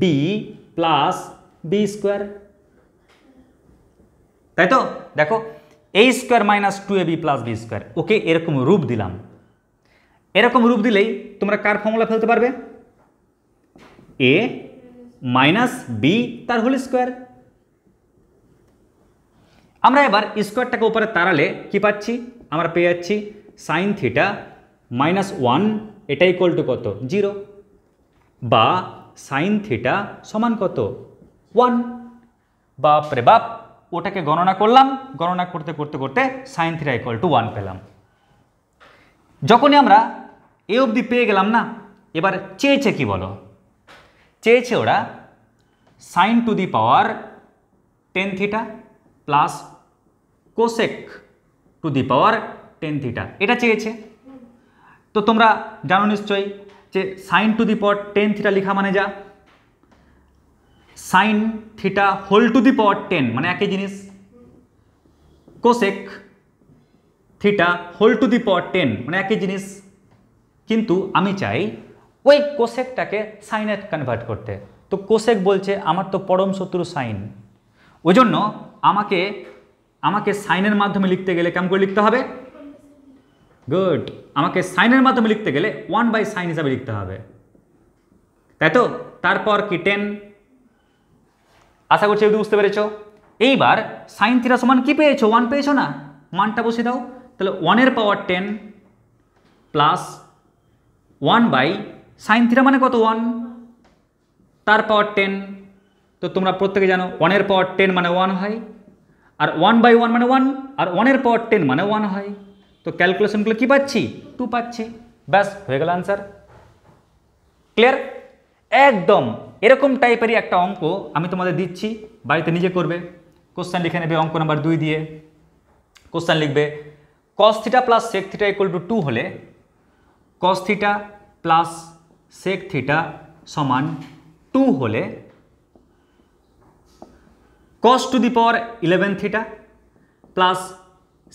B plus B square তাই তো দেখো A square minus two A B plus B square okay এরকম রূপ দিলাম এরকম রূপ দিলেই তোমরা কার ফর্মুলা ফেলতে পারবে এ মাইনাস বি তার হোল স্কোয়ার আমরা এবার স্কোয়ারটাকে উপরে তাড়ালে কি পাচ্ছি আমরা পেয়ে যাচ্ছি সাইন থিটা মাইনাস ওয়ান এটা ইকুয়াল টু কত জিরো বা সাইন থিটা সমান কত ওয়ান বাপরে বাপ ওটাকে গণনা করলাম গণনা করতে করতে করতে sine theta equal to one পেলাম যখনই আমরা এ অবধি পেয়ে গেলাম না এবার চেয়েছে কি বলো চেয়েছে ওরা sine to the power ten theta plus cosec to the power ten theta এটা চেয়েছে তো তোমরা জানো নিশ্চয়ই যে sine to the power ten theta লেখা মানে যা sine theta whole to the power ten মানে একই জিনিস cosec theta whole to the power ten মানে একই জিনিস কিন্তু আমি চাই ওই কোসেকটাকে সাইনে কনভার্ট করতে তো কোসেক বলছে আমার তো পরম শত্রু সাইন ওই জন্য আমাকে আমাকে সাইনের মাধ্যমে লিখতে গেলে কেমন করে লিখতে হবে গুড আমাকে সাইনের মাধ্যমে লিখতে গেলে ওয়ান বাই সাইন হিসাবে লিখতে হবে তাই তো তারপর কি টেন আশা করছি যদি বুঝতে পেরেছ এইবার সাইন থিটা সমান কি পেয়েছো ওয়ান পেয়েছো না মানটা বসে দাও তাহলে ওয়ানের power ten plus one by sine theta মানে কত ওয়ান তার পাওয়ার টেন তো তোমরা প্রত্যেকে জানো ওয়ানের পাওয়ার টেন মানে ওয়ান হয় আর ওয়ান বাই ওয়ান মানে ওয়ান আর ওয়ানের পাওয়ার টেন মানে ওয়ান হয় তো ক্যালকুলেশনগুলো কী পাচ্ছি টু পাচ্ছি ব্যাস হয়ে গেল আনসার ক্লিয়ার একদম এরকম টাইপেরই একটা অঙ্ক আমি তোমাদের দিচ্ছি বাড়িতে নিজে করবে কোশ্চেন লিখে নেবে অঙ্ক নাম্বার দুই দিয়ে কোশ্চেন লিখবে cos theta plus sec theta equal to two হলে cos theta plus sec theta সমান টু হলে cos to the power 11 theta plus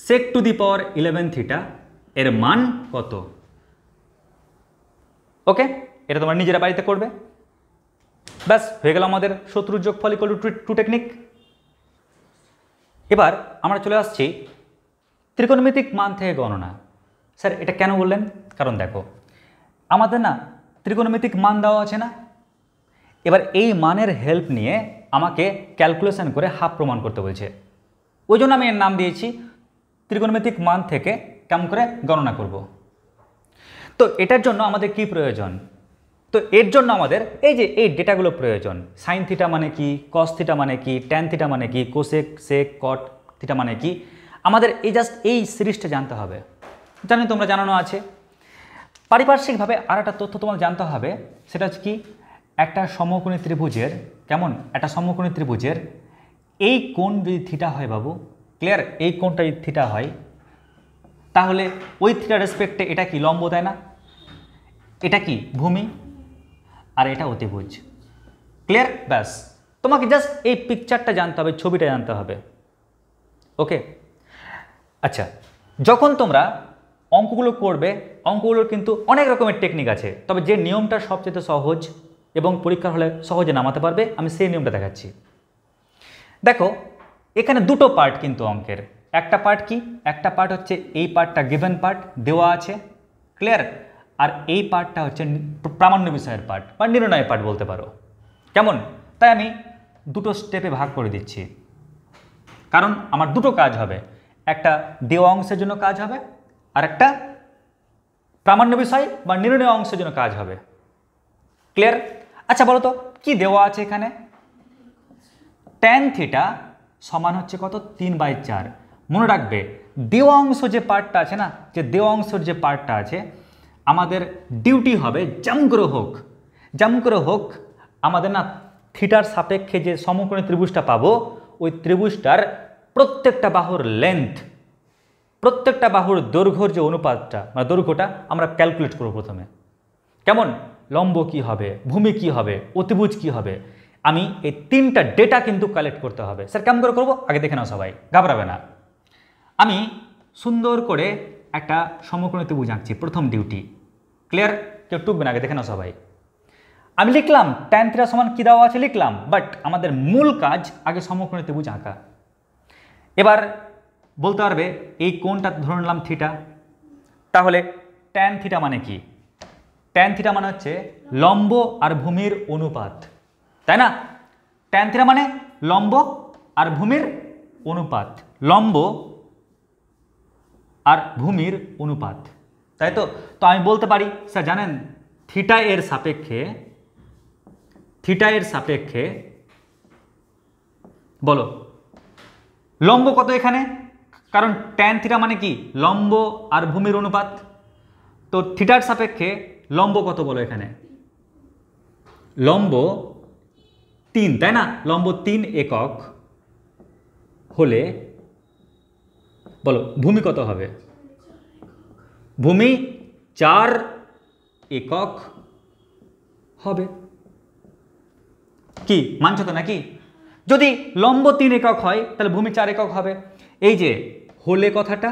sec to the power eleven theta এর মান কত ওকে এটা তোমরা নিজেরা বাড়িতে করবে ব্যাস হয়ে গেল আমাদের শত্রুর যোগ ফলিকল টু টেকনিক এবার আমরা চলে আসছি ত্রিকোণমিতিক মান থেকে গণনা স্যার এটা কেন বললেন কারণ দেখো আমাদের না ত্রিকোণমিতিক মান দেওয়া আছে না এবার এই মানের হেল্প নিয়ে আমাকে ক্যালকুলেশান করে হাফ প্রমাণ করতে বলছে ওই জন্য আমি এর নাম দিয়েছি ত্রিকোণমিতিক মান থেকে কেমন করে গণনা করব। তো এটার জন্য আমাদের কি প্রয়োজন তো এর জন্য আমাদের এই যে এই ডেটাগুলো প্রয়োজন সাইন থিটা মানে কি কস থিটা মানে কি ট্যান থিটা মানে কি কোসেক সেক কট থিটা মানে কি আমাদের এই জাস্ট এই সিরিজটা জানতে হবে জানি তোমরা জানানো আছে পারিপার্শ্বিকভাবে আর একটা তথ্য তোমার জানতে হবে সেটা হচ্ছে কি একটা সমকোণী ত্রিভুজের কেমন একটা সমকোণী ত্রিভুজের এই কোণ যদি থিটা হয় বাবু ক্লিয়ার এই কোণটা যদি থিটা হয় তাহলে ওই থিটা রেসপেক্টে এটা কি লম্ব দেয় না এটা কি ভূমি আর এটা অতিভুজ ক্লিয়ার ব্যাস তোমাকে জাস্ট এই পিকচারটা জানতে হবে ছবিটা জানতে হবে ওকে আচ্ছা যখন তোমরা অঙ্কগুলো করবে অঙ্কগুলোর কিন্তু অনেক রকমের টেকনিক আছে তবে যে নিয়মটা সবচেয়ে সহজ এবং পরীক্ষার হলে সহজে নামাতে পারবে আমি সেই নিয়মটা দেখাচ্ছি দেখো এখানে দুটো পার্ট কিন্তু অঙ্কের একটা পার্ট কি একটা পার্ট হচ্ছে এই পার্টটা গিভেন পার্ট দেওয়া আছে ক্লিয়ার আর এই পার্টটা হচ্ছে প্রামাণ্য বিষয়ের পার্ট বা নির্ণয় পার্ট বলতে পারো কেমন তাই আমি দুটো স্টেপে ভাগ করে দিচ্ছি কারণ আমার দুটো কাজ হবে একটা দেওয়া অংশের জন্য কাজ হবে আর একটা প্রামাণ্য বিষয় বা নির্ণয় অংশের জন্য কাজ হবে ক্লিয়ার আচ্ছা বলো তো কী দেওয়া আছে এখানে ট্যান থিটা সমান হচ্ছে কত তিন বাই চার মনে রাখবে দেওয়া অংশ যে পার্টটা আছে না যে দেওয়া অংশের যে পার্টটা আছে আমাদের ডিউটি হবে করে হোক করে হোক আমাদের না থিটার সাপেক্ষে যে সমকোণী ত্রিভুজটা পাবো ওই ত্রিভুজটার প্রত্যেকটা বাহুর লেন্থ প্রত্যেকটা বাহুর দৈর্ঘ্যর যে অনুপাতটা মানে দৈর্ঘ্যটা আমরা ক্যালকুলেট করব প্রথমে কেমন লম্ব কি হবে ভূমি কি হবে অতিভুজ কি হবে আমি এই তিনটা ডেটা কিন্তু কালেক্ট করতে হবে স্যার কেমন করে করবো আগে দেখে নাও সবাই ঘাবড়াবে না আমি সুন্দর করে একটা সমকোণিত বুঝ আঁকছি প্রথম ডিউটি ক্লিয়ার কেউ টুকবে না আগে দেখে নাও সবাই আমি লিখলাম ট্যান থিটা সমান কী দেওয়া আছে লিখলাম বাট আমাদের মূল কাজ আগে সমকোণিত বুঝ আঁকা এবার বলতে পারবে এই কোনটা ধরে নিলাম থিটা তাহলে ট্যান থিটা মানে কি ট্যান থিটা মানে হচ্ছে লম্ব আর ভূমির অনুপাত তাই না ট্যান থিটা মানে লম্ব আর ভূমির অনুপাত লম্ব আর ভূমির অনুপাত তাই তো তো আমি বলতে পারি স্যার জানেন থিটা এর সাপেক্ষে থিটা এর সাপেক্ষে বলো লম্ব কত এখানে কারণ ট্যান থিটা মানে কি লম্ব আর ভূমির অনুপাত তো থিটার সাপেক্ষে লম্ব কত বলো এখানে লম্ব তিন তাই না লম্ব তিন একক হলে বলো ভূমি কত হবে ভূমি চার একক হবে কি মানছ তো নাকি যদি লম্ব তিন একক হয় তাহলে ভূমি চার একক হবে এই যে হলে কথাটা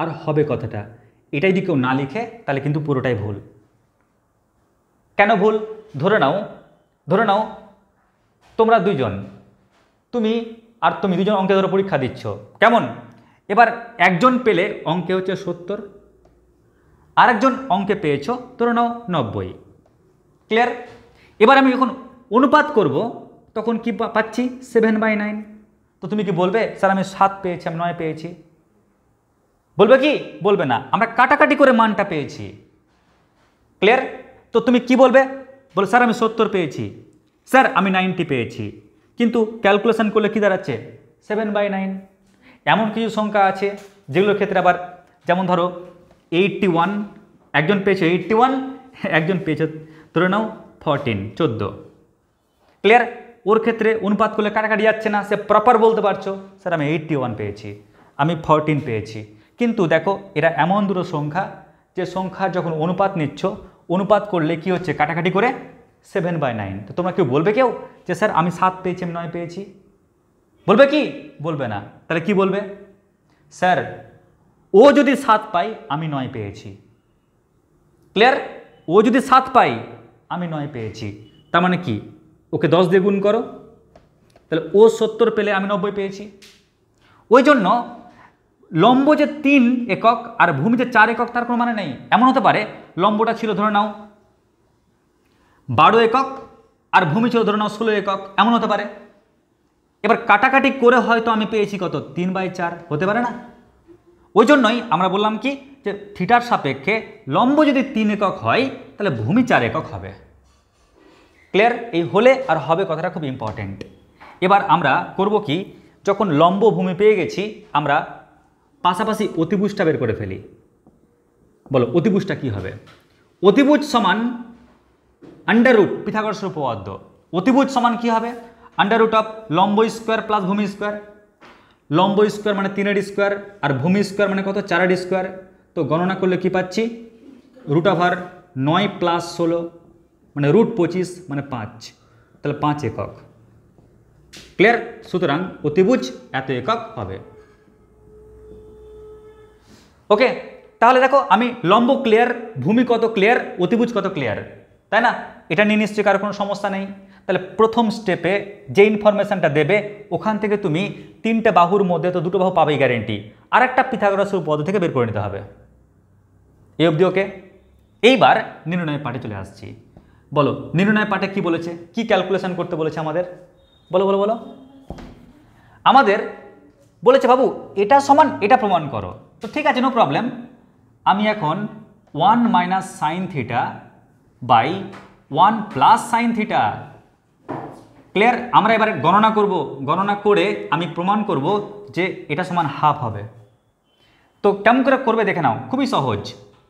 আর হবে কথাটা এটাই যদি কেউ না লিখে তাহলে কিন্তু পুরোটাই ভুল কেন ভুল ধরে নাও ধরে নাও তোমরা দুজন তুমি আর তুমি দুজন অঙ্কে ধরে পরীক্ষা দিচ্ছ কেমন এবার একজন পেলে অঙ্কে হচ্ছে সত্তর আরেকজন অঙ্কে পেয়েছ ধরে নাও নব্বই ক্লিয়ার এবার আমি যখন অনুপাত করব তখন কি পাচ্ছি সেভেন বাই নাইন তো তুমি কি বলবে স্যার আমি সাত পেয়েছি আমি নয় পেয়েছি বলবে কি বলবে না আমরা কাটাকাটি করে মানটা পেয়েছি ক্লিয়ার তো তুমি কি বলবে বলে স্যার আমি সত্তর পেয়েছি স্যার আমি নাইনটি পেয়েছি কিন্তু ক্যালকুলেশন করলে কী দাঁড়াচ্ছে সেভেন বাই নাইন এমন কিছু সংখ্যা আছে যেগুলোর ক্ষেত্রে আবার যেমন ধরো এইটটি ওয়ান একজন পেয়েছে এইটটি ওয়ান একজন পেয়েছে ধরে নাও ফরটিন চোদ্দো ক্লিয়ার ওর ক্ষেত্রে অনুপাত করলে কাটাকাটি যাচ্ছে না সে প্রপার বলতে পারছো স্যার আমি এইটটি ওয়ান পেয়েছি আমি ফরটিন পেয়েছি কিন্তু দেখো এরা এমন দুটো সংখ্যা যে সংখ্যা যখন অনুপাত নিচ্ছ অনুপাত করলে কি হচ্ছে কাটাকাটি করে সেভেন বাই নাইন তো তোমরা কেউ বলবে কেউ যে স্যার আমি সাত পেয়েছি আমি নয় পেয়েছি বলবে কি বলবে না তাহলে কি বলবে স্যার ও যদি সাত পাই আমি নয় পেয়েছি ক্লিয়ার ও যদি সাত পাই আমি নয় পেয়েছি তার মানে কি ওকে দশ দিয়ে গুণ করো তাহলে ও সত্তর পেলে আমি নব্বই পেয়েছি ওই জন্য লম্ব যে তিন একক আর ভূমি যে চার একক তার কোনো মানে নেই এমন হতে পারে লম্বটা ছিল ধরে নাও বারো একক আর ভূমি ছিল ধরে নাও ষোলো একক এমন হতে পারে এবার কাটাকাটি করে হয়তো আমি পেয়েছি কত তিন বাই চার হতে পারে না ওই জন্যই আমরা বললাম কি যে থিটার সাপেক্ষে লম্ব যদি তিন একক হয় তাহলে ভূমি চার একক হবে ক্লিয়ার এই হলে আর হবে কথাটা খুব ইম্পর্টেন্ট এবার আমরা করব কি যখন লম্ব ভূমি পেয়ে গেছি আমরা পাশাপাশি অতিভুজটা বের করে ফেলি বলো অতিভুজটা কি হবে অতিভুজ সমান আন্ডাররুট পিথাগরসের উপপাদ্য অতিভুজ সমান কি হবে রুট অফ লম্ব স্কোয়ার প্লাস ভূমি স্কোয়ার লম্ব স্কোয়ার মানে তিনের স্কোয়ার আর ভূমি স্কোয়ার মানে কত চারের স্কোয়ার তো গণনা করলে কি পাচ্ছি রুট ওভার নয় প্লাস ষোলো মানে রুট পঁচিশ মানে পাঁচ তাহলে পাঁচ একক ক্লিয়ার সুতরাং অতিভুজ এত একক হবে ওকে তাহলে দেখো আমি লম্ব ক্লিয়ার ভূমি কত ক্লিয়ার অতিভুজ কত ক্লিয়ার তাই না এটা নিয়ে নিশ্চয়ই কারো কোনো সমস্যা নেই তাহলে প্রথম স্টেপে যে ইনফরমেশানটা দেবে ওখান থেকে তুমি তিনটে বাহুর মধ্যে তো দুটো বাহু পাবেই গ্যারেন্টি আর একটা পিথাগোরাসের পদ থেকে বের করে নিতে হবে এই অবধি ওকে এইবার নির্ণয় পাঠে চলে আসছি বলো নির্ণয় পাঠে কি বলেছে কি ক্যালকুলেশন করতে বলেছে আমাদের বলো বলো বলো আমাদের বলেছে বাবু এটা সমান এটা প্রমাণ করো তো ঠিক আছে নো প্রবলেম আমি এখন one minus sine theta by one plus sine theta clear আমরা এবারে গণনা করব গণনা করে আমি প্রমাণ করব যে এটা সমান হাফ হবে তো কেমন করে করবে দেখে নাও খুবই সহজ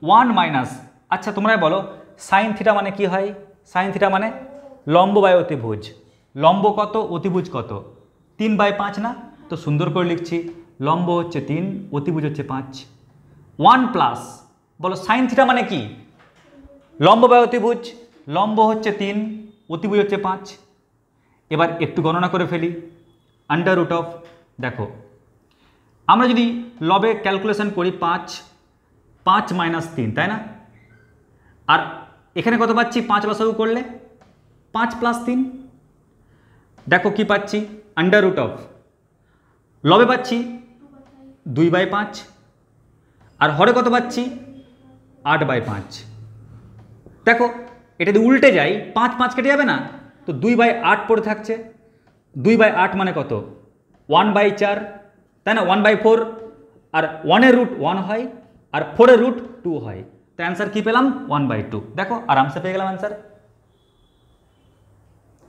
ওয়ান মাইনাস আচ্ছা তোমরাই বলো সাইন থিটা মানে কি হয় সাইন থিটা মানে লম্ব বাই অতিভুজ লম্ব কত অতিভুজ কত তিন বাই পাঁচ না তো সুন্দর করে লিখছি লম্ব হচ্ছে তিন অতিভুজ হচ্ছে পাঁচ ওয়ান প্লাস বলো সাইন থিটা মানে কি লম্ব বা অতিভুজ লম্ব হচ্ছে তিন অতিভুজ হচ্ছে পাঁচ এবার একটু গণনা করে ফেলি আন্ডার রুট অফ দেখো আমরা যদি লবে ক্যালকুলেশন করি পাঁচ পাঁচ মাইনাস তিন তাই না আর এখানে কত পাচ্ছি পাঁচ লসাগু করলে পাঁচ প্লাস তিন দেখো কি পাচ্ছি আন্ডার রুট অফ লবে পাচ্ছি দুই বাই পাঁচ আর হরে কত পাচ্ছি আট বাই পাঁচ দেখো এটা যদি উল্টে যাই পাঁচ পাঁচ কেটে যাবে না তো দুই বাই আট পড়ে থাকছে দুই বাই আট মানে কত ওয়ান বাই চার তাই না ওয়ান বাই ফোর আর ওয়ানের রুট ওয়ান হয় আর ফোরের রুট টু হয় তো অ্যান্সার কী পেলাম ওয়ান বাই টু দেখো আরামসে পেয়ে গেলাম অ্যান্সার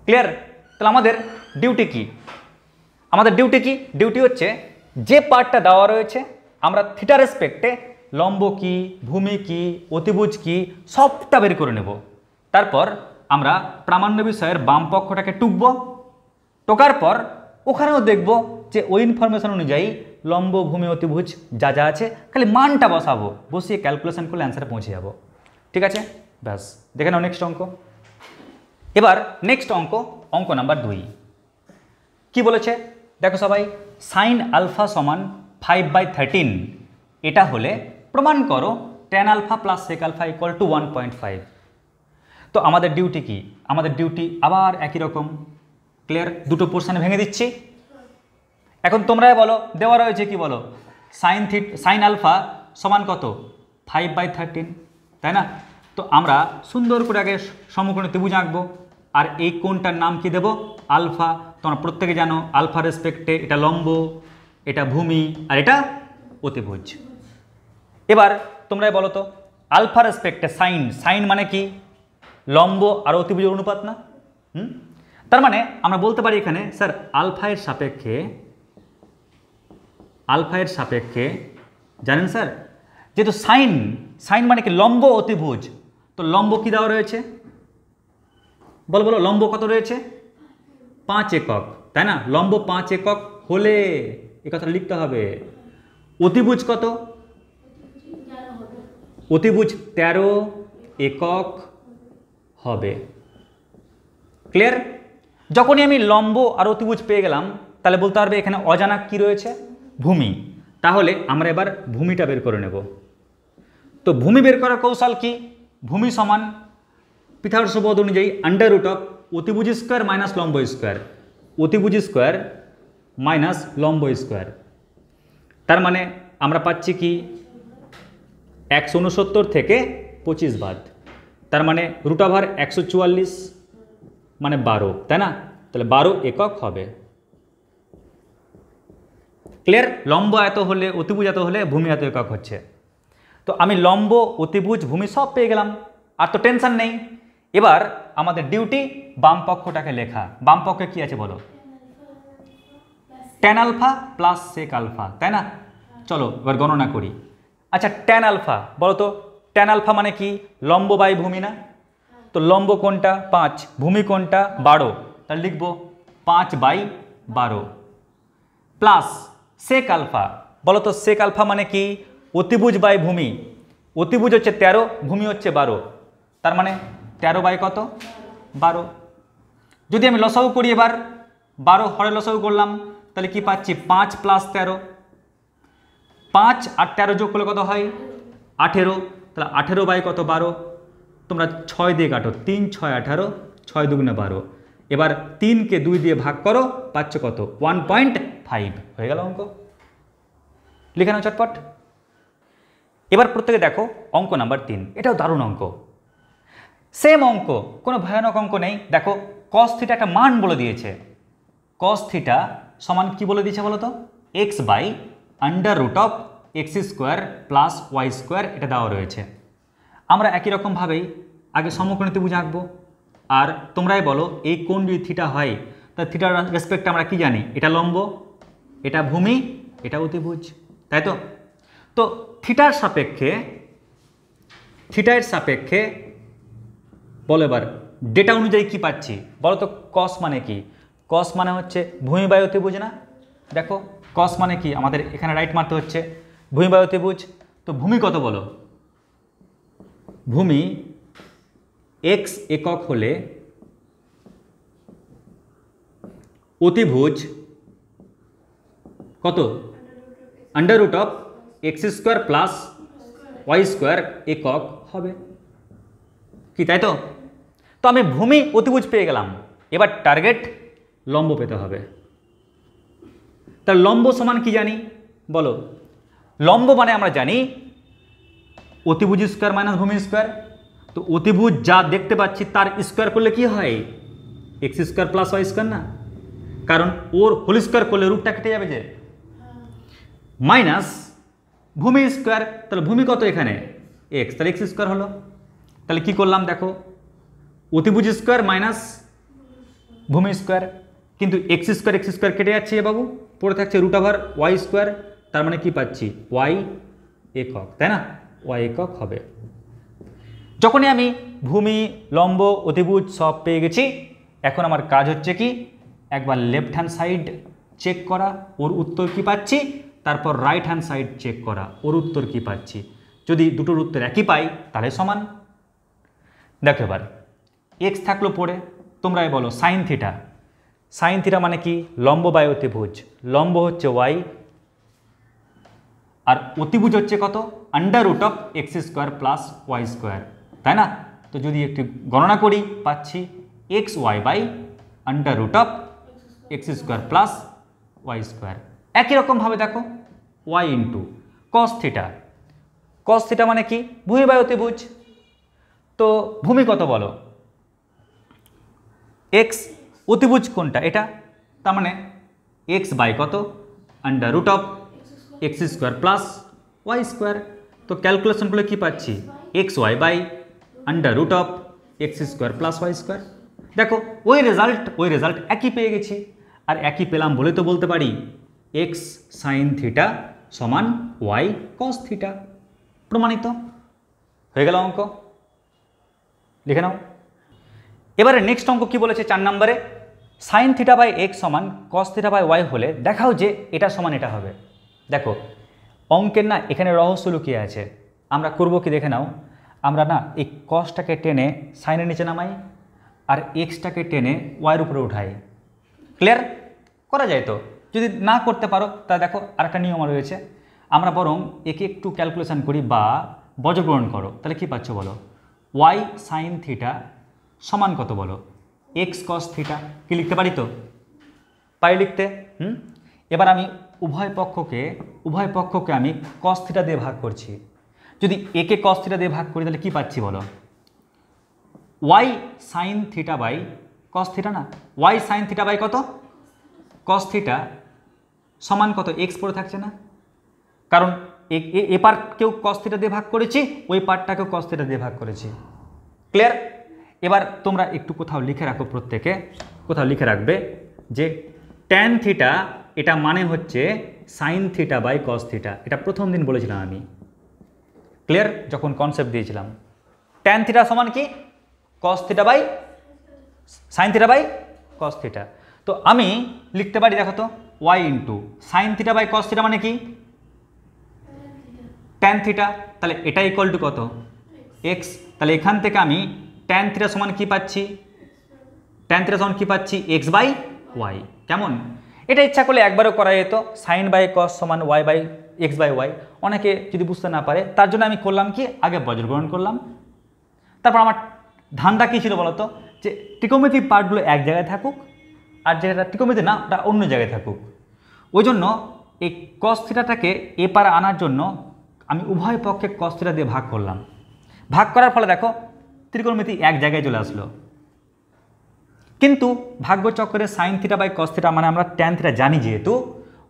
ক্লিয়ার তাহলে আমাদের ডিউটি কি আমাদের ডিউটি কি ডিউটি হচ্ছে যে পার্টটা দেওয়া রয়েছে আমরা থিটা রেসপেক্টে লম্ব কি ভূমি কি অতিভুজ কি সবটা বের করে নেব তারপর আমরা প্রামাণ্য বিষয়ের বাম পক্ষটাকে টুকব টোকার পর ওখানেও দেখব যে ওই ইনফরমেশন অনুযায়ী লম্ব ভূমি অতিভুজ যা যা আছে খালি মানটা বসাবো বসিয়ে ক্যালকুলেশন করলে অ্যান্সারে পৌঁছে যাবো ঠিক আছে ব্যাস দেখে নাও নেক্সট অঙ্ক এবার নেক্সট অঙ্ক অঙ্ক নাম্বার দুই কি বলেছে দেখো সবাই সাইন আলফা সমান ফাইভ বাই থার্টিন এটা হলে প্রমাণ করো tan alpha plus sec alpha equal to one point five তো আমাদের ডিউটি কি আমাদের ডিউটি আবার একই রকম ক্লিয়ার দুটো পোর্শানে ভেঙে দিচ্ছি এখন তোমরাই বলো দেওয়া রয়েছে কি বলো সাইন থিট সাইন আলফা সমান কত ফাইভ বাই থার্টিন তাই না তো আমরা সুন্দর করে আগে সমকোণে ত্রিভুজ আঁকবো আর এই কোনটার নাম কি দেব আলফা তোমরা প্রত্যেকে জানো আলফা রেসপেক্টে এটা লম্ব এটা ভূমি আর এটা অতিভুজ এবার তোমরাই বলো তো আলফা রেসপেক্টে সাইন সাইন মানে কি লম্ব আর অতিভুজের অনুপাত না হুম তার মানে আমরা বলতে পারি এখানে স্যার আলফায়ের সাপেক্ষে আলফায়ের সাপেক্ষে জানেন স্যার যেহেতু সাইন সাইন মানে কি লম্ব অতিভুজ তো লম্ব কী দেওয়া রয়েছে বল বলো লম্ব কত রয়েছে পাঁচ একক তাই না লম্ব পাঁচ একক হলে এ কথাটা লিখতে হবে অতিভুজ কত অতিভুজ ১৩ একক হবে ক্লিয়ার যখনই আমি লম্ব আর অতিভুজ পেয়ে গেলাম তাহলে বলতে পারবে এখানে অজানা কি রয়েছে ভূমি তাহলে আমরা এবার ভূমিটা বের করে নেব তো ভূমি বের করার কৌশল কি ভূমি সমান পিথার সুবোধ অনুযায়ী আন্ডার রুট অফ অতিভুজ স্কোয়ার মাইনাস লম্ব স্কোয়ার অতিভুজ স্কোয়ার মাইনাস লম্ব স্কোয়ার তার মানে আমরা পাচ্ছি কি একশো উনসত্তর থেকে পঁচিশ বাদ তার মানে রুট একশো চুয়াল্লিশ মানে বারো তাই না তাহলে বারো একক হবে ক্লিয়ার লম্ব এত হলে অতিভুজ এত হলে ভূমি এত একক হচ্ছে তো আমি লম্ব অতিভুজ ভূমি সব পেয়ে গেলাম আর তো টেনশান নেই এবার আমাদের ডিউটি বাম পক্ষটাকে লেখা বাম পক্ষে আছে বলো tan alpha plus sec alpha তাই না চলো এবার গণনা করি আচ্ছা ট্যান আলফা বলো তো ট্যান আলফা মানে কি লম্ব বাই ভূমি না তো লম্ব কোনটা পাঁচ ভূমি কোনটা বারো তাহলে লিখবো পাঁচ বাই বারো প্লাস সেক আলফা বলো তো সেক আলফা মানে কি অতিভুজ বাই ভূমি অতিভুজ হচ্ছে তেরো ভূমি হচ্ছে বারো তার মানে তেরো বাই কত বারো যদি আমি লসাউ করি এবার বারো হরে লসাউ করলাম তাহলে কি পাচ্ছি পাঁচ প্লাস তেরো পাঁচ আর তেরো যোগ করলে কত হয় আঠেরো তাহলে আঠেরো বাই কত বারো তোমরা ছয় দিয়ে কাটো তিন ছয় আঠারো ছয় দুগুণে বারো এবার তিনকে দুই দিয়ে ভাগ করো পাচ্ছ কত ওয়ান পয়েন্ট ফাইভ হয়ে গেল অঙ্ক লেখানো চটপট এবার প্রত্যেকে দেখো অঙ্ক নাম্বার তিন এটাও দারুণ অঙ্ক সেম অঙ্ক কোনো ভয়ানক অঙ্ক নেই দেখো কস থিটা একটা মান বলে দিয়েছে কস থিটা সমান কি বলে দিয়েছে বলো তো x by under root of x square plus y square এটা দেওয়া রয়েছে আমরা একই রকমভাবেই আগে সমকোণিতে বুঝে আঁকবো আর তোমরাই বলো এই কোণ যদি থিটা হয় তা থিটার রেসপেক্ট আমরা কি জানি এটা লম্ব এটা ভূমি এটা অতিভুজ তাই তো তো থিটার সাপেক্ষে থিটার সাপেক্ষে বলো এবার ডেটা অনুযায়ী কি পাচ্ছি বলো তো কস মানে কি কস মানে হচ্ছে ভূমি ত্রিভুজ না দেখো কস মানে কি আমাদের এখানে রাইট মারতে হচ্ছে ভূমি ত্রিভুজ তো ভূমি কত বলো ভূমি এক্স একক হলে অতিভুজ কত under root of x square plus y square একক হবে কি তাই তো তো আমি ভূমি অতিভুজ পেয়ে গেলাম এবার টার্গেট লম্ব পেতে হবে তার লম্ব সমান কি জানি বলো লম্ব মানে আমরা জানি অতিভুজ স্কোয়ার মাইনাস ভূমি স্কোয়ার তো অতিভুজ যা দেখতে পাচ্ছি তার স্কোয়ার করলে কি হয় x square plus y square না কারণ ওর হোল স্কোয়ার করলে রূপটা কেটে যাবে যে মাইনাস ভূমি স্কোয়ার তাহলে ভূমি কত এখানে এক্স তাহলে এক্স স্কোয়ার হলো তাহলে কি করলাম দেখো অতিভুজ স্কোয়ার মাইনাস ভূমি স্কোয়ার কিন্তু এক্স স্কোয়ার এক্স স্কোয়ার কেটে যাচ্ছে বাবু পড়ে থাকছে রুট ওভার ওয়াই স্কোয়ার তার মানে কি পাচ্ছি ওয়াই একক তাই না ওয়াই একক হবে যখনই আমি ভূমি লম্ব অতিভুজ সব পেয়ে গেছি এখন আমার কাজ হচ্ছে কি একবার লেফট হ্যান্ড সাইড চেক করা ওর উত্তর কি পাচ্ছি তারপর রাইট হ্যান্ড সাইড চেক করা ওর উত্তর কি পাচ্ছি যদি দুটোর উত্তর একই পাই তাহলে সমান দেখো এবার এক্স থাকলো পড়ে তোমরাই বলো সাইন থিটা সাইন থিটা মানে কি লম্ব বায় অতিভুজ লম্ব হচ্ছে ওয়াই আর অতিভুজ হচ্ছে কত under root of x square plus y square তাই না তো যদি একটু গণনা করি পাচ্ছি x y by under root of x square plus y square একই রকমভাবে দেখো y into cos theta cos theta মানে কি ভূমি বায়ু ত্রিভুজ তো ভূমি কত বলো এক্স অতিভুজ কোনটা এটা তার মানে এক্স বাই কত under root of x square plus y square তো ক্যালকুলেশন করলে কী পাচ্ছি x y by under root of x square plus y square দেখো ওই রেজাল্ট ওই রেজাল্ট একই পেয়ে গেছি আর একই পেলাম বলে তো বলতে পারি এক্স সাইন থিটা সমান ওয়াই কস থিটা প্রমাণিত হয়ে গেল অঙ্ক লিখে নাও এবারে নেক্সট অঙ্ক কি বলেছে চার নম্বরে সাইন থিটা বাই এক্স সমান কস থিটা বাই ওয়াই হলে দেখাও যে এটা সমান এটা হবে দেখো অঙ্কের না এখানে রহস্য লুকিয়ে আছে আমরা করব কি দেখে নাও আমরা না এই কসটাকে টেনে সাইনের নিচে নামাই আর এক্সটাকে টেনে ওয়াইয়ের উপরে উঠাই ক্লিয়ার করা যায় তো যদি না করতে পারো তা দেখো আরেকটা নিয়ম রয়েছে আমরা বরং একে একটু ক্যালকুলেশান করি বা বজগ্রহণ করো তাহলে কি পাচ্ছ বলো ওয়াই সাইন থিটা সমান কত বলো এক্স কস থিটা কি লিখতে পারি তো পারি লিখতে হুম এবার আমি উভয় পক্ষকে উভয় পক্ষকে আমি কস থিটা দিয়ে ভাগ করছি যদি একে কস থিটা দিয়ে ভাগ করি তাহলে কি পাচ্ছি বলো y sine theta by cos theta না ওয়াই সাইন থিটা বাই কত কস থিটা সমান কত এক্স পড়ে থাকছে না কারণ এ পার্টকেও কস থিটা দিয়ে ভাগ করেছি ওই পার্টটাকেও কস্তিটা দিয়ে ভাগ করেছি ক্লিয়ার এবার তোমরা একটু কোথাও লিখে রাখো প্রত্যেকে কোথাও লিখে রাখবে যে ট্যান থিটা এটা মানে হচ্ছে sine theta by cos theta এটা প্রথম দিন বলেছিলাম আমি ক্লিয়ার যখন কনসেপ্ট দিয়েছিলাম ট্যান থিটা সমান কি cos theta by sine theta by cos theta তো আমি লিখতে পারি দেখো তো y into sine theta by cos theta মানে কি ট্যান থিটা তাহলে এটা ইকুয়াল টু কত এক্স তাহলে এখান থেকে আমি ট্যান থিটা সমান কী পাচ্ছি ট্যান থিটা সমান কী পাচ্ছি এক্স বাই ওয়াই কেমন এটা ইচ্ছা করলে একবারও করা যেত সাইন বাই কস সমান y by x by y অনেকে যদি বুঝতে না পারে তার জন্য আমি করলাম কি আগে বজ্র করলাম তারপর আমার ধান্দা কী ছিল বলতো যে ত্রিকোমেতিক পার্টগুলো এক জায়গায় থাকুক আর জায়গাটা ত্রিকোমেতি না ওটা অন্য জায়গায় থাকুক ওই জন্য এই কস থিটাটাকে এপারে আনার জন্য আমি উভয় পক্ষে কস দিয়ে ভাগ করলাম ভাগ করার ফলে দেখো ত্রিকোণমিতি এক জায়গায় চলে আসলো কিন্তু ভাগ্যচক্রে সাইন থিটা বাই কস্তিটা মানে আমরা ট্যান থিটা জানি যেহেতু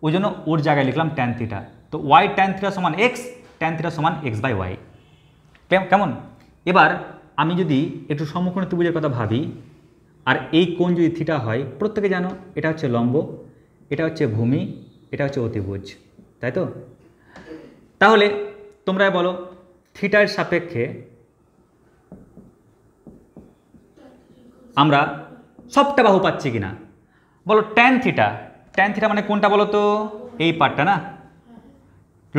ওই জন্য ওর জায়গায় লিখলাম ট্যান থিটা তো ওয়াই ট্যান থিটা সমান এক্স ট্যান থিটা সমান এক্স বাই ওয়াই কেমন এবার আমি যদি একটু সম্মুখীন ত্রিভুজের কথা ভাবি আর এই কোণ যদি থিটা হয় প্রত্যেকে জানো এটা হচ্ছে লম্ব এটা হচ্ছে ভূমি এটা হচ্ছে অতিভুজ তাই তো তাহলে তোমরা বলো থিটার সাপেক্ষে আমরা সবটা বাহু পাচ্ছি কি না বলো ট্যান থিটা ট্যান থিটা মানে কোনটা বলো তো এই পার্টটা না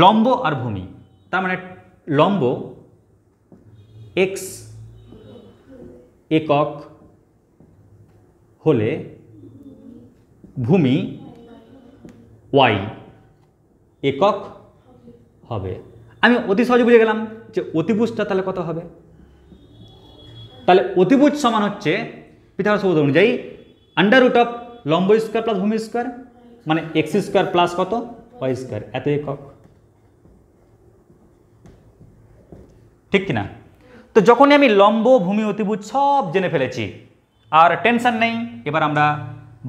লম্ব আর ভূমি তার মানে লম্ব এক্স একক হলে ভূমি ওয়াই একক হবে আমি অতি সহজে বুঝে গেলাম যে অতিভুজটা তাহলে কত হবে তাহলে অতিভুজ সমান হচ্ছে পিথাগোরাস সূত্র অনুযায়ী আন্ডার রুট অফ লম্ব স্কোয়ার প্লাস ভূমি স্কোয়ার মানে এক্স স্কোয়ার প্লাস কত ওয়াই স্কোয়ার এত একক ঠিক কিনা তো যখনই আমি লম্ব ভূমি অতিভুজ সব জেনে ফেলেছি আর টেনশন নেই এবার আমরা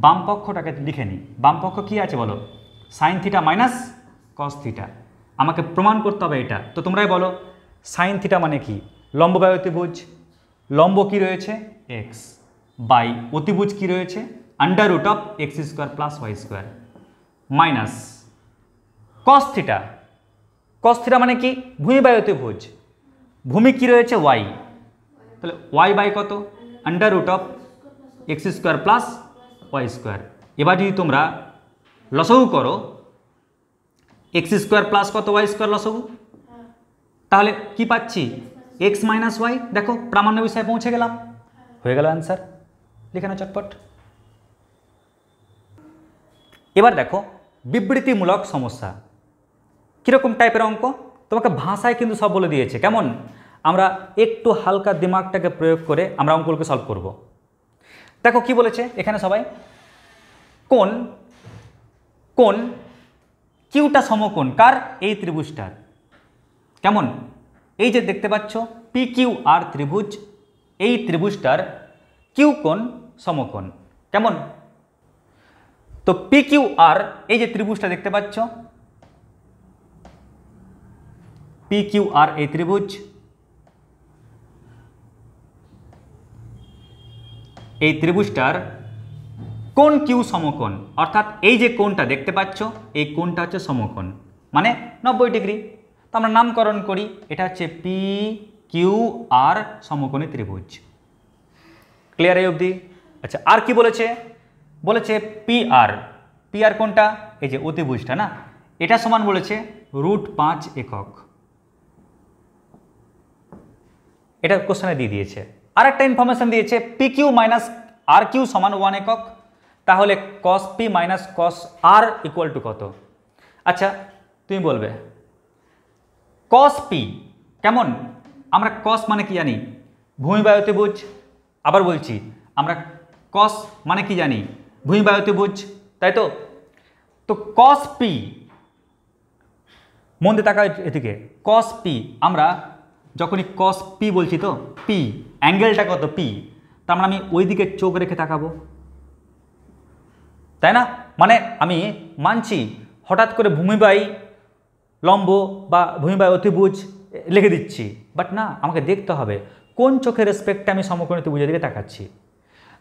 বামপক্ষটাকে লিখে নিই বামপক্ষ কী আছে বলো sine theta minus cos theta আমাকে প্রমাণ করতে হবে এটা তো তোমরাই বলো সাইন থিটা মানে কি লম্ব বাই অতিভুজ লম্ব কি রয়েছে এক্স বাই অতিভুজ কি রয়েছে under root of x square plus y square minus cos theta cos theta মানে কি ভূমি বাই অতিভুজ ভূমি কি রয়েছে ওয়াই তাহলে ওয়াই বাই কত under root of x square plus y square এবার যদি তোমরা লসৌ করো এক্স স্কোয়ার প্লাস কত ওয়াই স্কোয়ার লসগু তাহলে কি পাচ্ছি এক্স মাইনাস ওয়াই দেখো প্রামাণ্য বিষয়ে পৌঁছে গেলাম হয়ে গেল অ্যান্সার লিখে নাও চটপট এবার দেখো বিবৃতিমূলক সমস্যা কীরকম টাইপের অঙ্ক তোমাকে ভাষায় কিন্তু সব বলে দিয়েছে কেমন আমরা একটু হালকা দিমাগটাকে প্রয়োগ করে আমরা অঙ্কগুলোকে সলভ করব। দেখো কি বলেছে এখানে সবাই কোন কোন কিউটা সমকোণ কার এই ত্রিভুজটার কেমন এই যে দেখতে পাচ্ছ পি কিউ আর ত্রিভুজ এই ত্রিভুজটার কিউ কোণ সমকোণ কেমন তো পি কিউ আর এই যে ত্রিভুজটা দেখতে পাচ্ছ পি কিউ আর এই ত্রিভুজ এই ত্রিভুজটার কোন কিউ সমকোণ অর্থাৎ এই যে কোনটা দেখতে পাচ্ছ এই কোনটা হচ্ছে সমকোণ মানে নব্বই ডিগ্রি তো আমরা নামকরণ করি এটা হচ্ছে পি কিউ আর সমকোণী ত্রিভুজ ক্লিয়ার এই অবধি আচ্ছা আর কি বলেছে বলেছে পি আর পি আর কোনটা এই যে অতিভুজটা না এটা সমান বলেছে রুট পাঁচ একক এটা কোশ্চেনে দিয়ে দিয়েছে আর একটা ইনফরমেশন দিয়েছে P Q minus R Q সমান ওয়ান একক তাহলে cos P minus cos R equal to কত আচ্ছা তুমি বলবে কস পি কেমন আমরা কস মানে কি জানি ভূমি বুঝ আবার বলছি আমরা কস মানে কি জানি ভূমি বুঝ তাই তো তো কস পি মন্দে তাকা এদিকে কস পি আমরা যখনই কস পি বলছি তো পি অ্যাঙ্গেলটা কত পি তার মানে আমি ওই দিকে চোখ রেখে তাকাবো তাই না মানে আমি মানছি হঠাৎ করে ভূমিবাই লম্ব বা ভূমিবাই অতিভুজ লিখে দিচ্ছি বাট না আমাকে দেখতে হবে কোন চোখের রেসপেক্টে আমি সমকোণিত বুঝে দিকে তাকাচ্ছি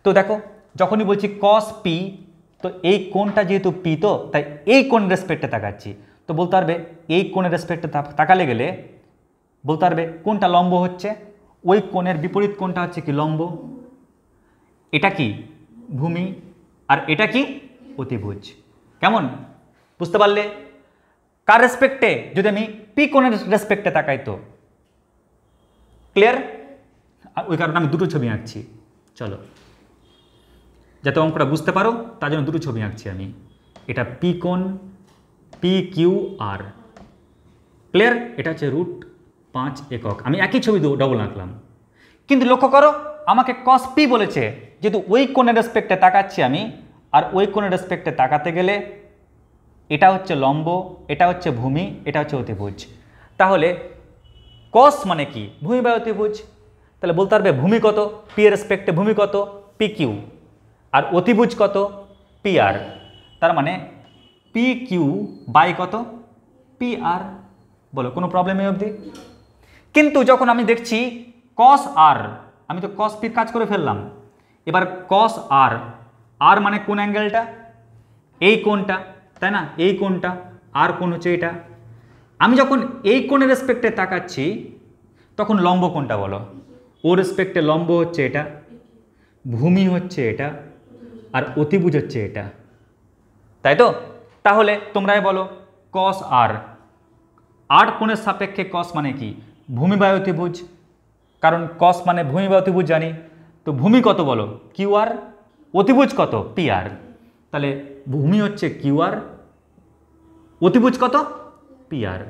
তো দেখো যখনই বলছি কস পি তো এই কোণটা যেহেতু পি তো তাই এই কোন রেসপেক্টে তাকাচ্ছি তো বলতে পারবে এই কোণের রেসপেক্টে তাকালে গেলে বলতে পারবে কোনটা লম্ব হচ্ছে ওই কোণের বিপরীত কোনটা হচ্ছে কি লম্ব এটা কি ভূমি আর এটা কি অতিভুজ কেমন বুঝতে পারলে কার রেসপেক্টে যদি আমি পি কোণের রেসপেক্টে তাকাই তো ক্লিয়ার ওই কারণে আমি দুটো ছবি আঁকছি চলো যাতে অঙ্কটা বুঝতে পারো তার জন্য দুটো ছবি আঁকছি আমি এটা পি কোন পি কিউ আর ক্লিয়ার এটা হচ্ছে রুট পাঁচ একক আমি একই ছবি ডবল আঁকলাম কিন্তু লক্ষ্য করো আমাকে কস পি বলেছে যেহেতু ওই কোনের রেসপেক্টে তাকাচ্ছি আমি আর ওই কোণের রেসপেক্টে তাকাতে গেলে এটা হচ্ছে লম্ব এটা হচ্ছে ভূমি এটা হচ্ছে অতিভুজ তাহলে কস মানে কি ভূমি বা অতিভুজ তাহলে বলতে পারবে ভূমি কত পি এর রেসপেক্টে ভূমি কত পি কিউ আর অতিভুজ কত পি আর তার মানে পি কিউ বাই কত পি আর বলো কোনো প্রবলেম এই অবধি কিন্তু যখন আমি দেখছি কস আর আমি তো কস পির কাজ করে ফেললাম এবার কস আর আর মানে কোন অ্যাঙ্গেলটা এই কোনটা তাই না এই কোনটা আর কোন হচ্ছে এটা আমি যখন এই কোণের রেসপেক্টে তাকাচ্ছি তখন লম্ব কোনটা বলো ও রেসপেক্টে লম্ব হচ্ছে এটা ভূমি হচ্ছে এটা আর অতিভুজ হচ্ছে এটা তাই তো তাহলে তোমরাই বলো কস আর আর কোণের সাপেক্ষে কস মানে কি ভূমি বা অতিভুজ কারণ কস মানে ভূমি বা অতিভুজ জানি তো ভূমি কত বলো কিউ আর অতিভুজ কত পিআর তাহলে ভূমি হচ্ছে কিউআর অতিভুজ কত পিআর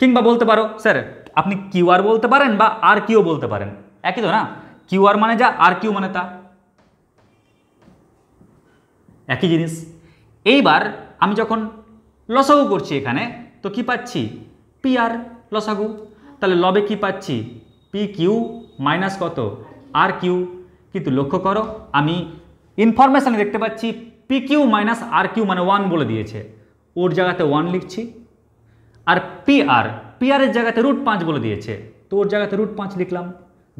কিংবা বলতে পারো স্যার আপনি কিউআর বলতে পারেন বা আর কিউ বলতে পারেন একই তো না কিউআর মানে যা আর কিউ মানে তা একই জিনিস এইবার আমি যখন লসাগু করছি এখানে তো কি পাচ্ছি পি আর লসাগু তাহলে লবে কি পাচ্ছি পি কিউ মাইনাস কত আর কিউ কিন্তু লক্ষ্য করো আমি ইনফরমেশানে দেখতে পাচ্ছি P Q minus R Q মানে ওয়ান বলে দিয়েছে ওর জায়গাতে ওয়ান লিখছি আর পি আর পি আরের জায়গাতে রুট পাঁচ বলে দিয়েছে তো ওর জায়গাতে রুট পাঁচ লিখলাম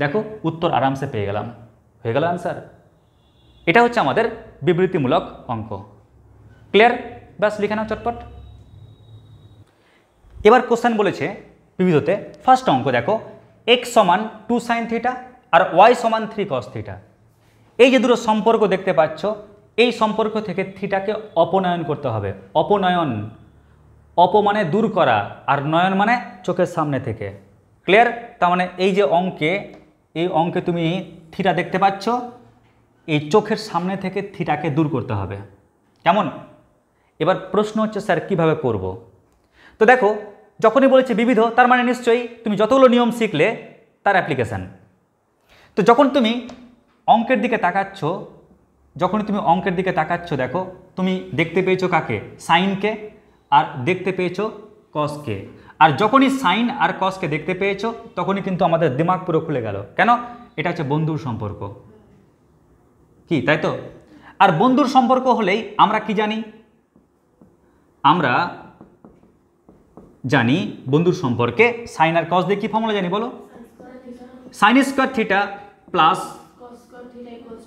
দেখো উত্তর আরামসে পেয়ে গেলাম হয়ে গেল অ্যান্সার এটা হচ্ছে আমাদের বিবৃতিমূলক অঙ্ক ক্লিয়ার ব্যাস লিখে নাও চটপট এবার কোশ্চেন বলেছে বিবিধতে ফার্স্ট অঙ্ক দেখো এক্স সমান টু সাইন থিটা আর ওয়াই সমান থ্রি কস থিটা এই যে দুটো সম্পর্ক দেখতে পাচ্ছ এই সম্পর্ক থেকে থিটাকে অপনয়ন করতে হবে অপনয়ন অপমানে দূর করা আর নয়ন মানে চোখের সামনে থেকে ক্লিয়ার তার মানে এই যে অঙ্কে এই অঙ্কে তুমি থিটা দেখতে পাচ্ছ এই চোখের সামনে থেকে থিটাকে দূর করতে হবে কেমন এবার প্রশ্ন হচ্ছে স্যার কিভাবে করব। তো দেখো যখনই বলেছে বিবিধ তার মানে নিশ্চয়ই তুমি যতগুলো নিয়ম শিখলে তার অ্যাপ্লিকেশান তো যখন তুমি অঙ্কের দিকে তাকাচ্ছ যখনই তুমি অঙ্কের দিকে তাকাচ্ছ দেখো তুমি দেখতে পেয়েছো কাকে সাইনকে আর দেখতে পেয়েছো কসকে আর যখনই সাইন আর কসকে দেখতে পেয়েছো তখনই কিন্তু আমাদের দিমাগ পুরো খুলে গেল কেন এটা হচ্ছে বন্ধুর সম্পর্ক কি তাই তো আর বন্ধুর সম্পর্ক হলেই আমরা কি জানি আমরা জানি বন্ধুর সম্পর্কে সাইন আর কস দিয়ে কী ফর্মুলা জানি বলো sine square theta plus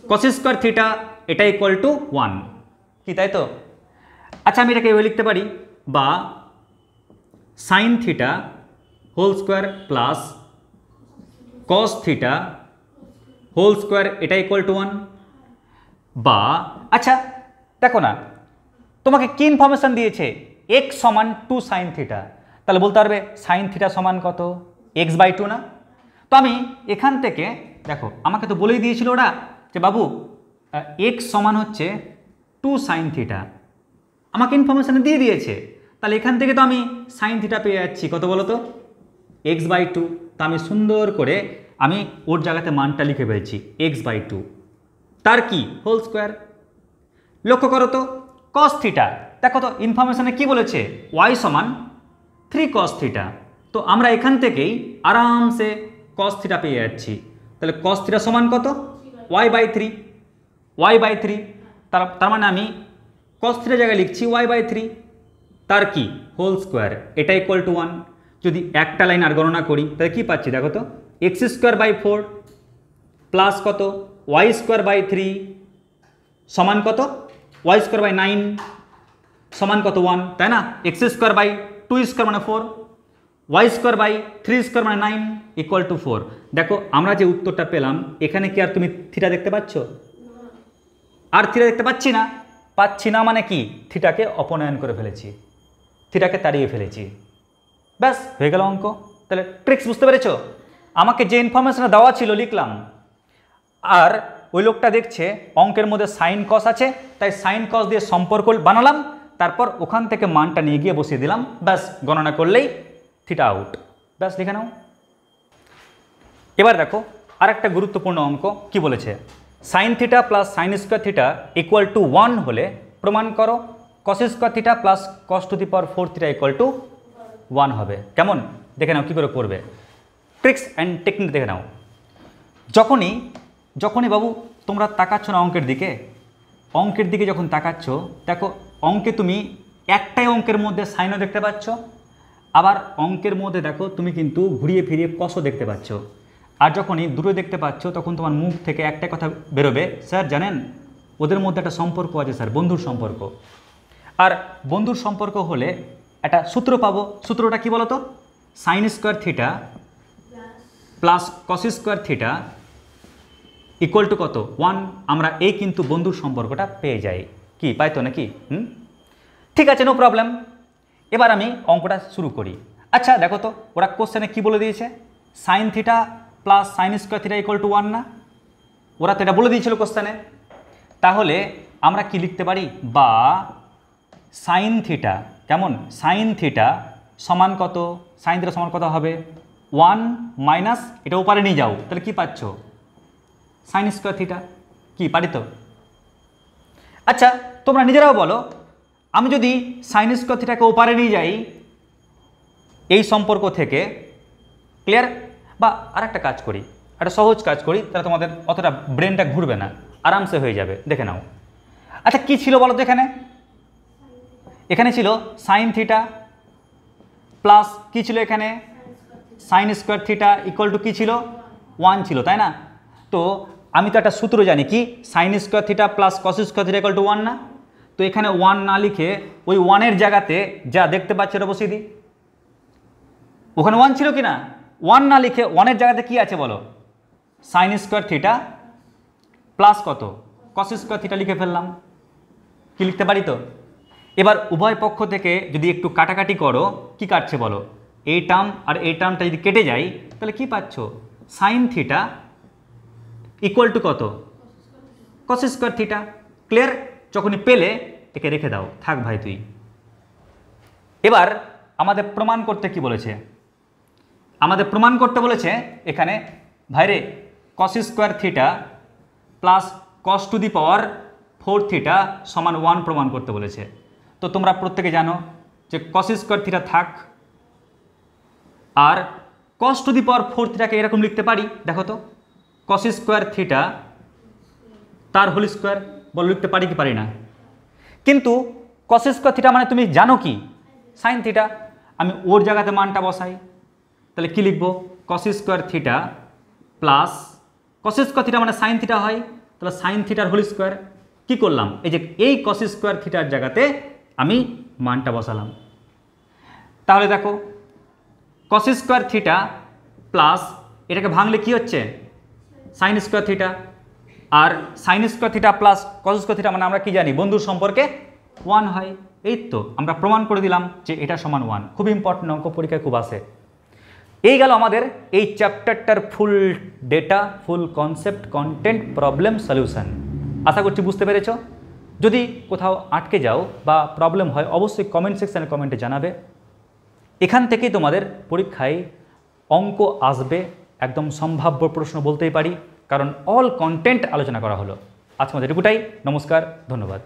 cos square theta এটা ইকুয়াল টু ওয়ান কি তাই তো আচ্ছা আমি এটাকে এভাবে লিখতে পারি বা sine theta whole square plus cos theta whole square এটা ইকুয়াল টু ওয়ান বা আচ্ছা দেখো না তোমাকে কি ইনফরমেশান দিয়েছে এক্স সমান টু সাইন থিটা তাহলে বলতে পারবে সাইন থিটা সমান কত এক্স বাই টু না তো আমি এখান থেকে দেখো আমাকে তো বলেই দিয়েছিল ওরা যে বাবু এক্স সমান হচ্ছে টু সাইন থিটা আমাকে ইনফরমেশান দিয়ে দিয়েছে তাহলে এখান থেকে তো আমি সাইন থিটা পেয়ে যাচ্ছি কত বলো তো এক্স বাই টু তা আমি সুন্দর করে আমি ওর জায়গাতে মানটা লিখে ফেলছি এক্স বাই টু তার কি হোল স্কোয়ার লক্ষ্য করো তো কস থিটা দেখো তো ইনফরমেশানে কি বলেছে ওয়াই সমান থ্রি কস থিটা তো আমরা এখান থেকেই আরামসে কস থিটা পেয়ে যাচ্ছি তাহলে কস থিটা সমান কত y by three y by three তার তার মানে আমি কস থিটা জায়গায় লিখছি ওয়াই বাই থ্রি তার কি হোল স্কোয়ার এটা ইকুয়াল টু ওয়ান যদি একটা লাইন আর গণনা করি তাহলে কি পাচ্ছি দেখো তো x square by four plus কত ওয়াই স্কোয়ার বাই থ্রি সমান কত ওয়াই স্কোয়ার বাই নাইন সমান কত ওয়ান তাই না x square by two square মানে four y square by three square মানে নাইন ইকুয়াল টু ফোর দেখো আমরা যে উত্তরটা পেলাম এখানে কি আর তুমি থিটা দেখতে পাচ্ছ আর থিটা দেখতে পাচ্ছি না পাচ্ছি না মানে কি থিটাকে অপনয়ন করে ফেলেছি থিটাকে তাড়িয়ে ফেলেছি ব্যাস হয়ে গেল অঙ্ক তাহলে ট্রিক্স বুঝতে পেরেছ আমাকে যে ইনফরমেশান দেওয়া ছিল লিখলাম আর ওই লোকটা দেখছে অঙ্কের মধ্যে সাইন কস আছে তাই সাইন কস দিয়ে সম্পর্ক বানালাম তারপর ওখান থেকে মানটা নিয়ে গিয়ে বসিয়ে দিলাম ব্যাস গণনা করলেই থিটা আউট ব্যাস লিখে নাও এবার দেখো আর একটা গুরুত্বপূর্ণ অঙ্ক কি বলেছে sine theta plus sine square theta equal to one হলে প্রমাণ করো cos square theta plus cos to the power four theta equal to one হবে কেমন দেখে নাও কী করে করবে ট্রিক্স অ্যান্ড টেকনিক দেখে নাও যখনই যখনই বাবু তোমরা তাকাচ্ছ না অঙ্কের দিকে অঙ্কের দিকে যখন তাকাচ্ছ দেখো অঙ্কে তুমি একটাই অঙ্কের মধ্যে সাইনও দেখতে পাচ্ছ আবার অঙ্কের মধ্যে দেখো তুমি কিন্তু ঘুরিয়ে ফিরিয়ে কষও দেখতে পাচ্ছ আর যখনই দুটো দেখতে পাচ্ছ তখন তোমার মুখ থেকে একটা কথা বেরোবে স্যার জানেন ওদের মধ্যে একটা সম্পর্ক আছে স্যার বন্ধুর সম্পর্ক আর বন্ধুর সম্পর্ক হলে একটা সূত্র পাবো সূত্রটা কি বলতো sine square theta plus cos square theta equal to কত ওয়ান আমরা এই কিন্তু বন্ধুর সম্পর্কটা পেয়ে যাই কি পাইতো নাকি হুম ঠিক আছে নো প্রবলেম এবার আমি অঙ্কটা শুরু করি আচ্ছা দেখো তো ওরা কোশ্চেনে কি বলে দিয়েছে sine theta plus sine square theta equal to one না ওরা তো এটা বলে দিয়েছিল কোশ্চেনে তাহলে আমরা কি লিখতে পারি বা সাইন থিটা কেমন সাইন থিটা সমান কত সাইন থিটা সমান কত হবে ওয়ান মাইনাস এটা ওপারে নিয়ে যাও তাহলে কি পাচ্ছ সাইন স্কোয়ার থিটা কি পারি তো আচ্ছা তোমরা নিজেরাও বলো আমি যদি সাইন স্কোয়ার থিটাকে ওপারে নিয়ে যাই এই সম্পর্ক থেকে ক্লিয়ার বা আর একটা কাজ করি একটা সহজ কাজ করি তাহলে তোমাদের অতটা ব্রেনটা ঘুরবে না আরামসে হয়ে যাবে দেখে নাও আচ্ছা কি ছিল বলো তো এখানে এখানে ছিল সাইন থিটা প্লাস কি ছিল এখানে sine square theta equal to কী ছিল ওয়ান ছিল তাই না তো আমি তো একটা সূত্র জানি কি sine square theta plus cos square theta equal to one না তো এখানে ওয়ান না লিখে ওই ওয়ানের জায়গাতে যা দেখতে পাচ্ছি ওটা বসিয়ে দিই ওখানে ওয়ান ছিল কি না ওয়ান না লিখে ওয়ানের জায়গাতে কি আছে বলো সাইন স্কোয়ার থিটা প্লাস কত কস স্কোয়ার থিটা লিখে ফেললাম কি লিখতে পারি তো এবার উভয় পক্ষ থেকে যদি একটু কাটাকাটি করো কি কাটছে বলো এই টার্ম আর এই টার্মটা যদি কেটে যায় তাহলে কি পাচ্ছ সাইন থিটা ইকুয়াল টু কত কস স্কোয়ার থিটা ক্লিয়ার যখনই পেলে একে রেখে দাও থাক ভাই তুই এবার আমাদের প্রমাণ করতে কি বলেছে আমাদের প্রমাণ করতে বলেছে এখানে ভাইরে cos square theta plus cos to the power four theta সমান ওয়ান প্রমাণ করতে বলেছে তো তোমরা প্রত্যেকে জানো যে কস স্কোয়ার থিটা থাক আর কস টু দি পাওয়ার ফোর থিটাকে এরকম লিখতে পারি দেখো তো কস স্কোয়ার থিটা তার হোল স্কোয়ার বল লিখতে পারি কি পারি না কিন্তু কসেস থিটা মানে তুমি জানো কি সাইন থিটা আমি ওর জায়গাতে মানটা বসাই তাহলে কি লিখবো cos square theta plus cos square theta মানে সাইন থিটা হয় তাহলে সাইন থিটার হোল স্কোয়ার কী করলাম এই যে এই কসি স্কোয়ার থিটার জায়গাতে আমি মানটা বসালাম তাহলে দেখো কসি স্কোয়ার থিটা প্লাস এটাকে ভাঙলে কি হচ্ছে সাইন স্কোয়ার থিটা আর sine square theta plus cos square theta মানে আমরা কি জানি বন্ধুর সম্পর্কে ওয়ান হয় এই তো আমরা প্রমাণ করে দিলাম যে এটা সমান ওয়ান খুব ইম্পর্টেন্ট অঙ্ক পরীক্ষায় খুব আসে এই গেল আমাদের এই চ্যাপ্টারটার full data full concept content problem solution আশা করছি বুঝতে পেরেছ যদি কোথাও আটকে যাও বা প্রবলেম হয় অবশ্যই কমেন্ট সেকশানে কমেন্টে জানাবে এখান থেকেই তোমাদের পরীক্ষায় অঙ্ক আসবে একদম সম্ভাব্য প্রশ্ন বলতেই পারি কারণ অল কন্টেন্ট আলোচনা করা হলো আজকে আমাদের এটুকুটাই নমস্কার ধন্যবাদ